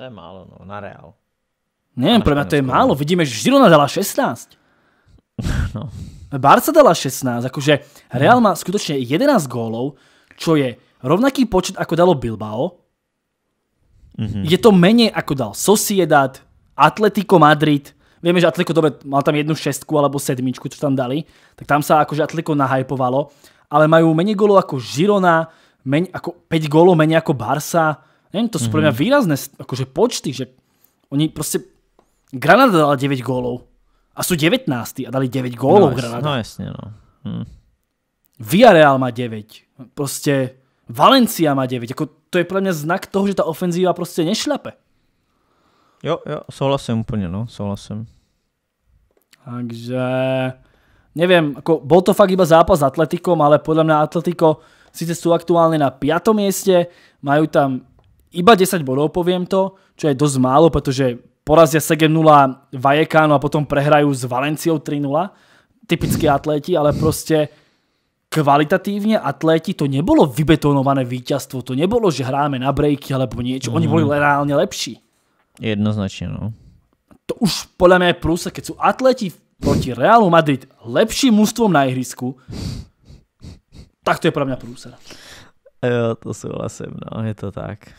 To je málo, no, na Real. Neviem, pre mňa to je skoro. málo, no. vidíme, že Žirona dala 16. No. Barca dala 16, akože Real má skutočne 11 gólov, čo je rovnaký počet, ako dalo Bilbao, Mm-hmm. Je to menej ako dal Sociedad, Atletico Madrid, vieme, že Atletico dobre, mal tam jednu šestku alebo sedmičku, čo tam dali, tak tam sa akože Atletico nahajpovalo, ale majú menej golov ako Girona, menej, ako 5 golov menej ako Barca, neviem, to sú mm-hmm. pre mňa mhm. výrazné akože počty, že oni proste Granada dala 9 gólov a sú 19 a dali 9 gólov no, Granada. No jasne, no. Hm. Villarreal má 9. Proste Valencia má 9, jako to je pro mě znak toho, že ta ofenzíva prostě nešlape. Jo, jo, souhlasím úplně, no, souhlasím. Takže, nevím, jako, byl to fakt iba zápas s Atletikom, ale podle mě Atletiko sice jsou aktuálně na 5. mieste, mají tam iba 10 bodů, povím to, čo je dost málo, protože porazí 7-0 Vajekánu a potom prehrají s Valenciou 3-0. Typický atléti, ale prostě kvalitatívne atléti to nebolo vybetonované víťazstvo, to nebolo, že hráme na breaky alebo niečo, mm. oni boli mhm. reálne lepší. Jednoznačne, no. To už podľa mňa je plus, keď sú atléti proti Realu Madrid lepším mužstvom na ihrisku, tak to je pre mňa plus. Jo, to súhlasím, no, je to tak.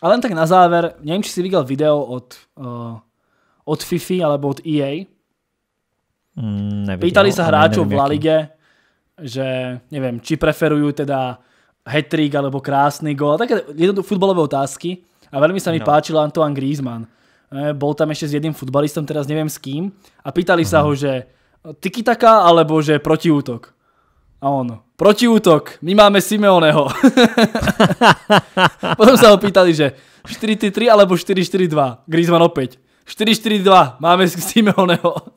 Ale len tak na záver, neviem, či si videl video od, uh, od Fifi alebo od EA, Mm, nevidel, Pýtali sa hráčov v La Lige, že neviem, či preferujú teda hat alebo krásny gol. Také jednoduché futbalové otázky. A veľmi sa mi no. páčil Antoine Griezmann. E, bol tam ešte s jedným futbalistom, teraz neviem s kým. A pýtali mm. huh sa mhm. ho, že tiki taká, alebo že protiútok. A on, protiútok, my máme Simeoneho. Potom sa ho pýtali, že 4-3 alebo 4-4-2. Griezmann opäť. 4-4-2, máme Simeoneho.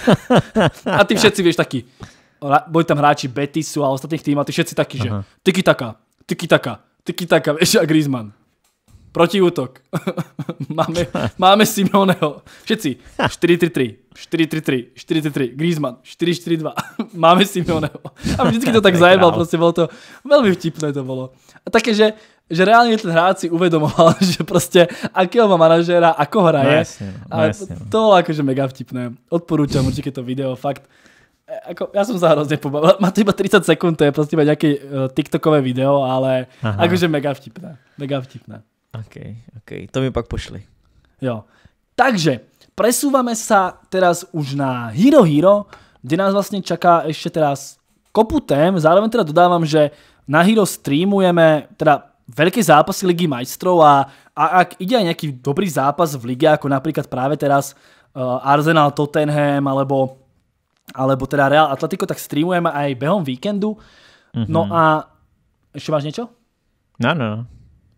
a ty všetci, vieš, taký, boli tam hráči Betisu a ostatných tým a ty všetci taký, že tiki taka, tiki taka, tiki taka, vieš, a Griezmann. Protiútok. máme, máme Simoneho. Všetci. 4-3-3, 4-3-3, 4-3-3, Griezmann, 4-4-2. máme Simoneho. A vždycky to tak zajebal, Proste bolo to veľmi vtipné to bolo. A také, že že reálně ten hráč si uvedomoval, že prostě akého má manažera, ako hraje. No, jasně, no, ale jasně, no. to bylo jakože mega vtipné. Odporúčam určitě to video, fakt. E, ako, já jsem se hrozně pobavil. Má to iba 30 sekund, to je prostě iba nějaké uh, e, TikTokové video, ale Aha. jakože mega vtipné. Mega vtipné. OK, OK. To mi pak pošli. Jo. Takže, presúvame sa teraz už na Hero Hero, kde nás vlastne čaká ešte teraz kopu tém. Zároveň teda dodávam, že na Hero streamujeme, teda veľké zápasy ligy majstrov a, a ak ide aj nejaký dobrý zápas v lige, ako napríklad práve teraz uh, Arsenal Tottenham alebo, alebo teda Real Atletico, tak streamujeme aj behom víkendu. Mm-hmm. No mhm. a ešte máš niečo? No, no.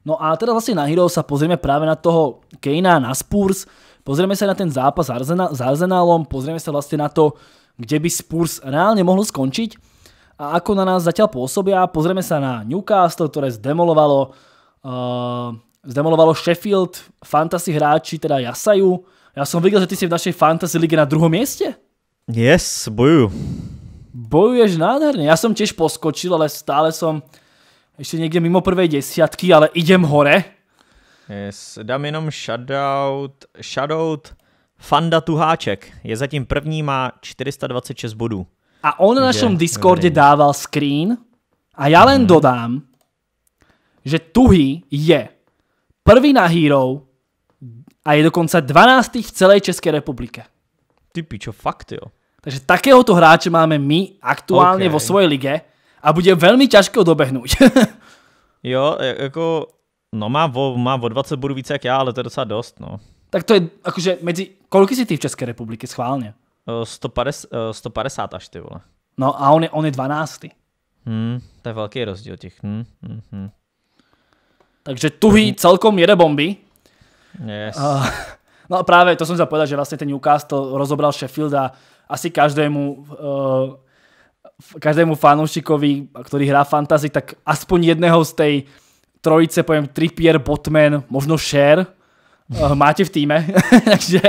No a teda vlastne na Hero sa pozrieme práve na toho Kejna, na Spurs, pozrieme sa na ten zápas s, Arsenal, Arsenalom, pozrieme sa vlastne na to, kde by Spurs reálne mohlo skončiť a ako na nás zatiaľ pôsobia. Pozrieme sa na Newcastle, ktoré zdemolovalo, uh, zdemolovalo Sheffield, fantasy hráči teda jasajú. Ja som videl, že ty si v našej fantasy lige na druhom mieste? Yes, bojuju. Bojuješ nádherne. Ja som tiež poskočil, ale stále som ešte niekde mimo prvej desiatky, ale idem hore. Yes, dám jenom shoutout, shoutout Fanda Tuháček. Je zatím první, má 426 bodů a on na našom Discorde dával screen a já len mhm. dodám, že Tuhy je prvý na Hero a je dokonce 12. v celé České republike. Ty pičo, fakt jo. Takže takéhoto hráče máme my aktuálně okay. vo svojej lige a bude velmi těžké ho dobehnout. jo, e, jako, no má vo, má vo 20 bodů více jak já, ale to je docela dost, no. Tak to je, jakože, mezi, kolik jsi ty v České republice schválně? 150, eh, 150 eh, až ty vole. No a on je, on je 12. Hmm, to je velký rozdíl těch. Hmm, hmm, hmm. Takže tuhý hmm. celkom jede bomby. Yes. Uh, no a právě to jsem zapovedal, že vlastně ten Newcastle rozobral Sheffield a asi každému uh, každému fanoušikovi, který hrá fantasy, tak aspoň jedného z tej trojice, pojem Trippier, Botman, možno Share, máte v týme. Takže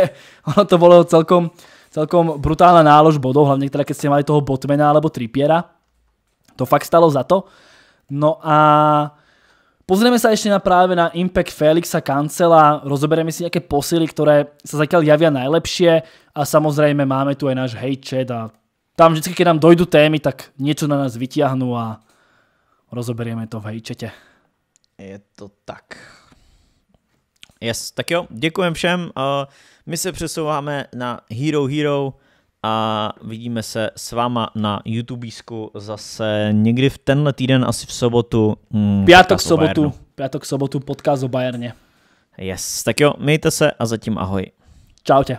ono to bylo celkom, celkom brutálna nálož bodov, hlavne teda keď ste mali toho Botmana alebo Trippiera. To fakt stalo za to. No a pozrieme sa ešte na práve na impact Felixa Kancela, rozoberieme si nejaké posily, ktoré sa zatiaľ javia najlepšie a samozrejme máme tu aj náš hate chat a tam vždy, keď nám dojdu témy, tak niečo na nás vytiahnu a rozoberieme to v hejčete. Je to tak. Yes, tak jo, děkujem všem. Uh... My se přesouváme na Hero Hero a vidíme se s váma na YouTubeisku zase někdy v tenhle týden, asi v sobotu. Hmm, Pátok sobotu, Pátok sobotu podcast o Bayerně. Yes, tak jo, mějte se a zatím ahoj. Čau tě.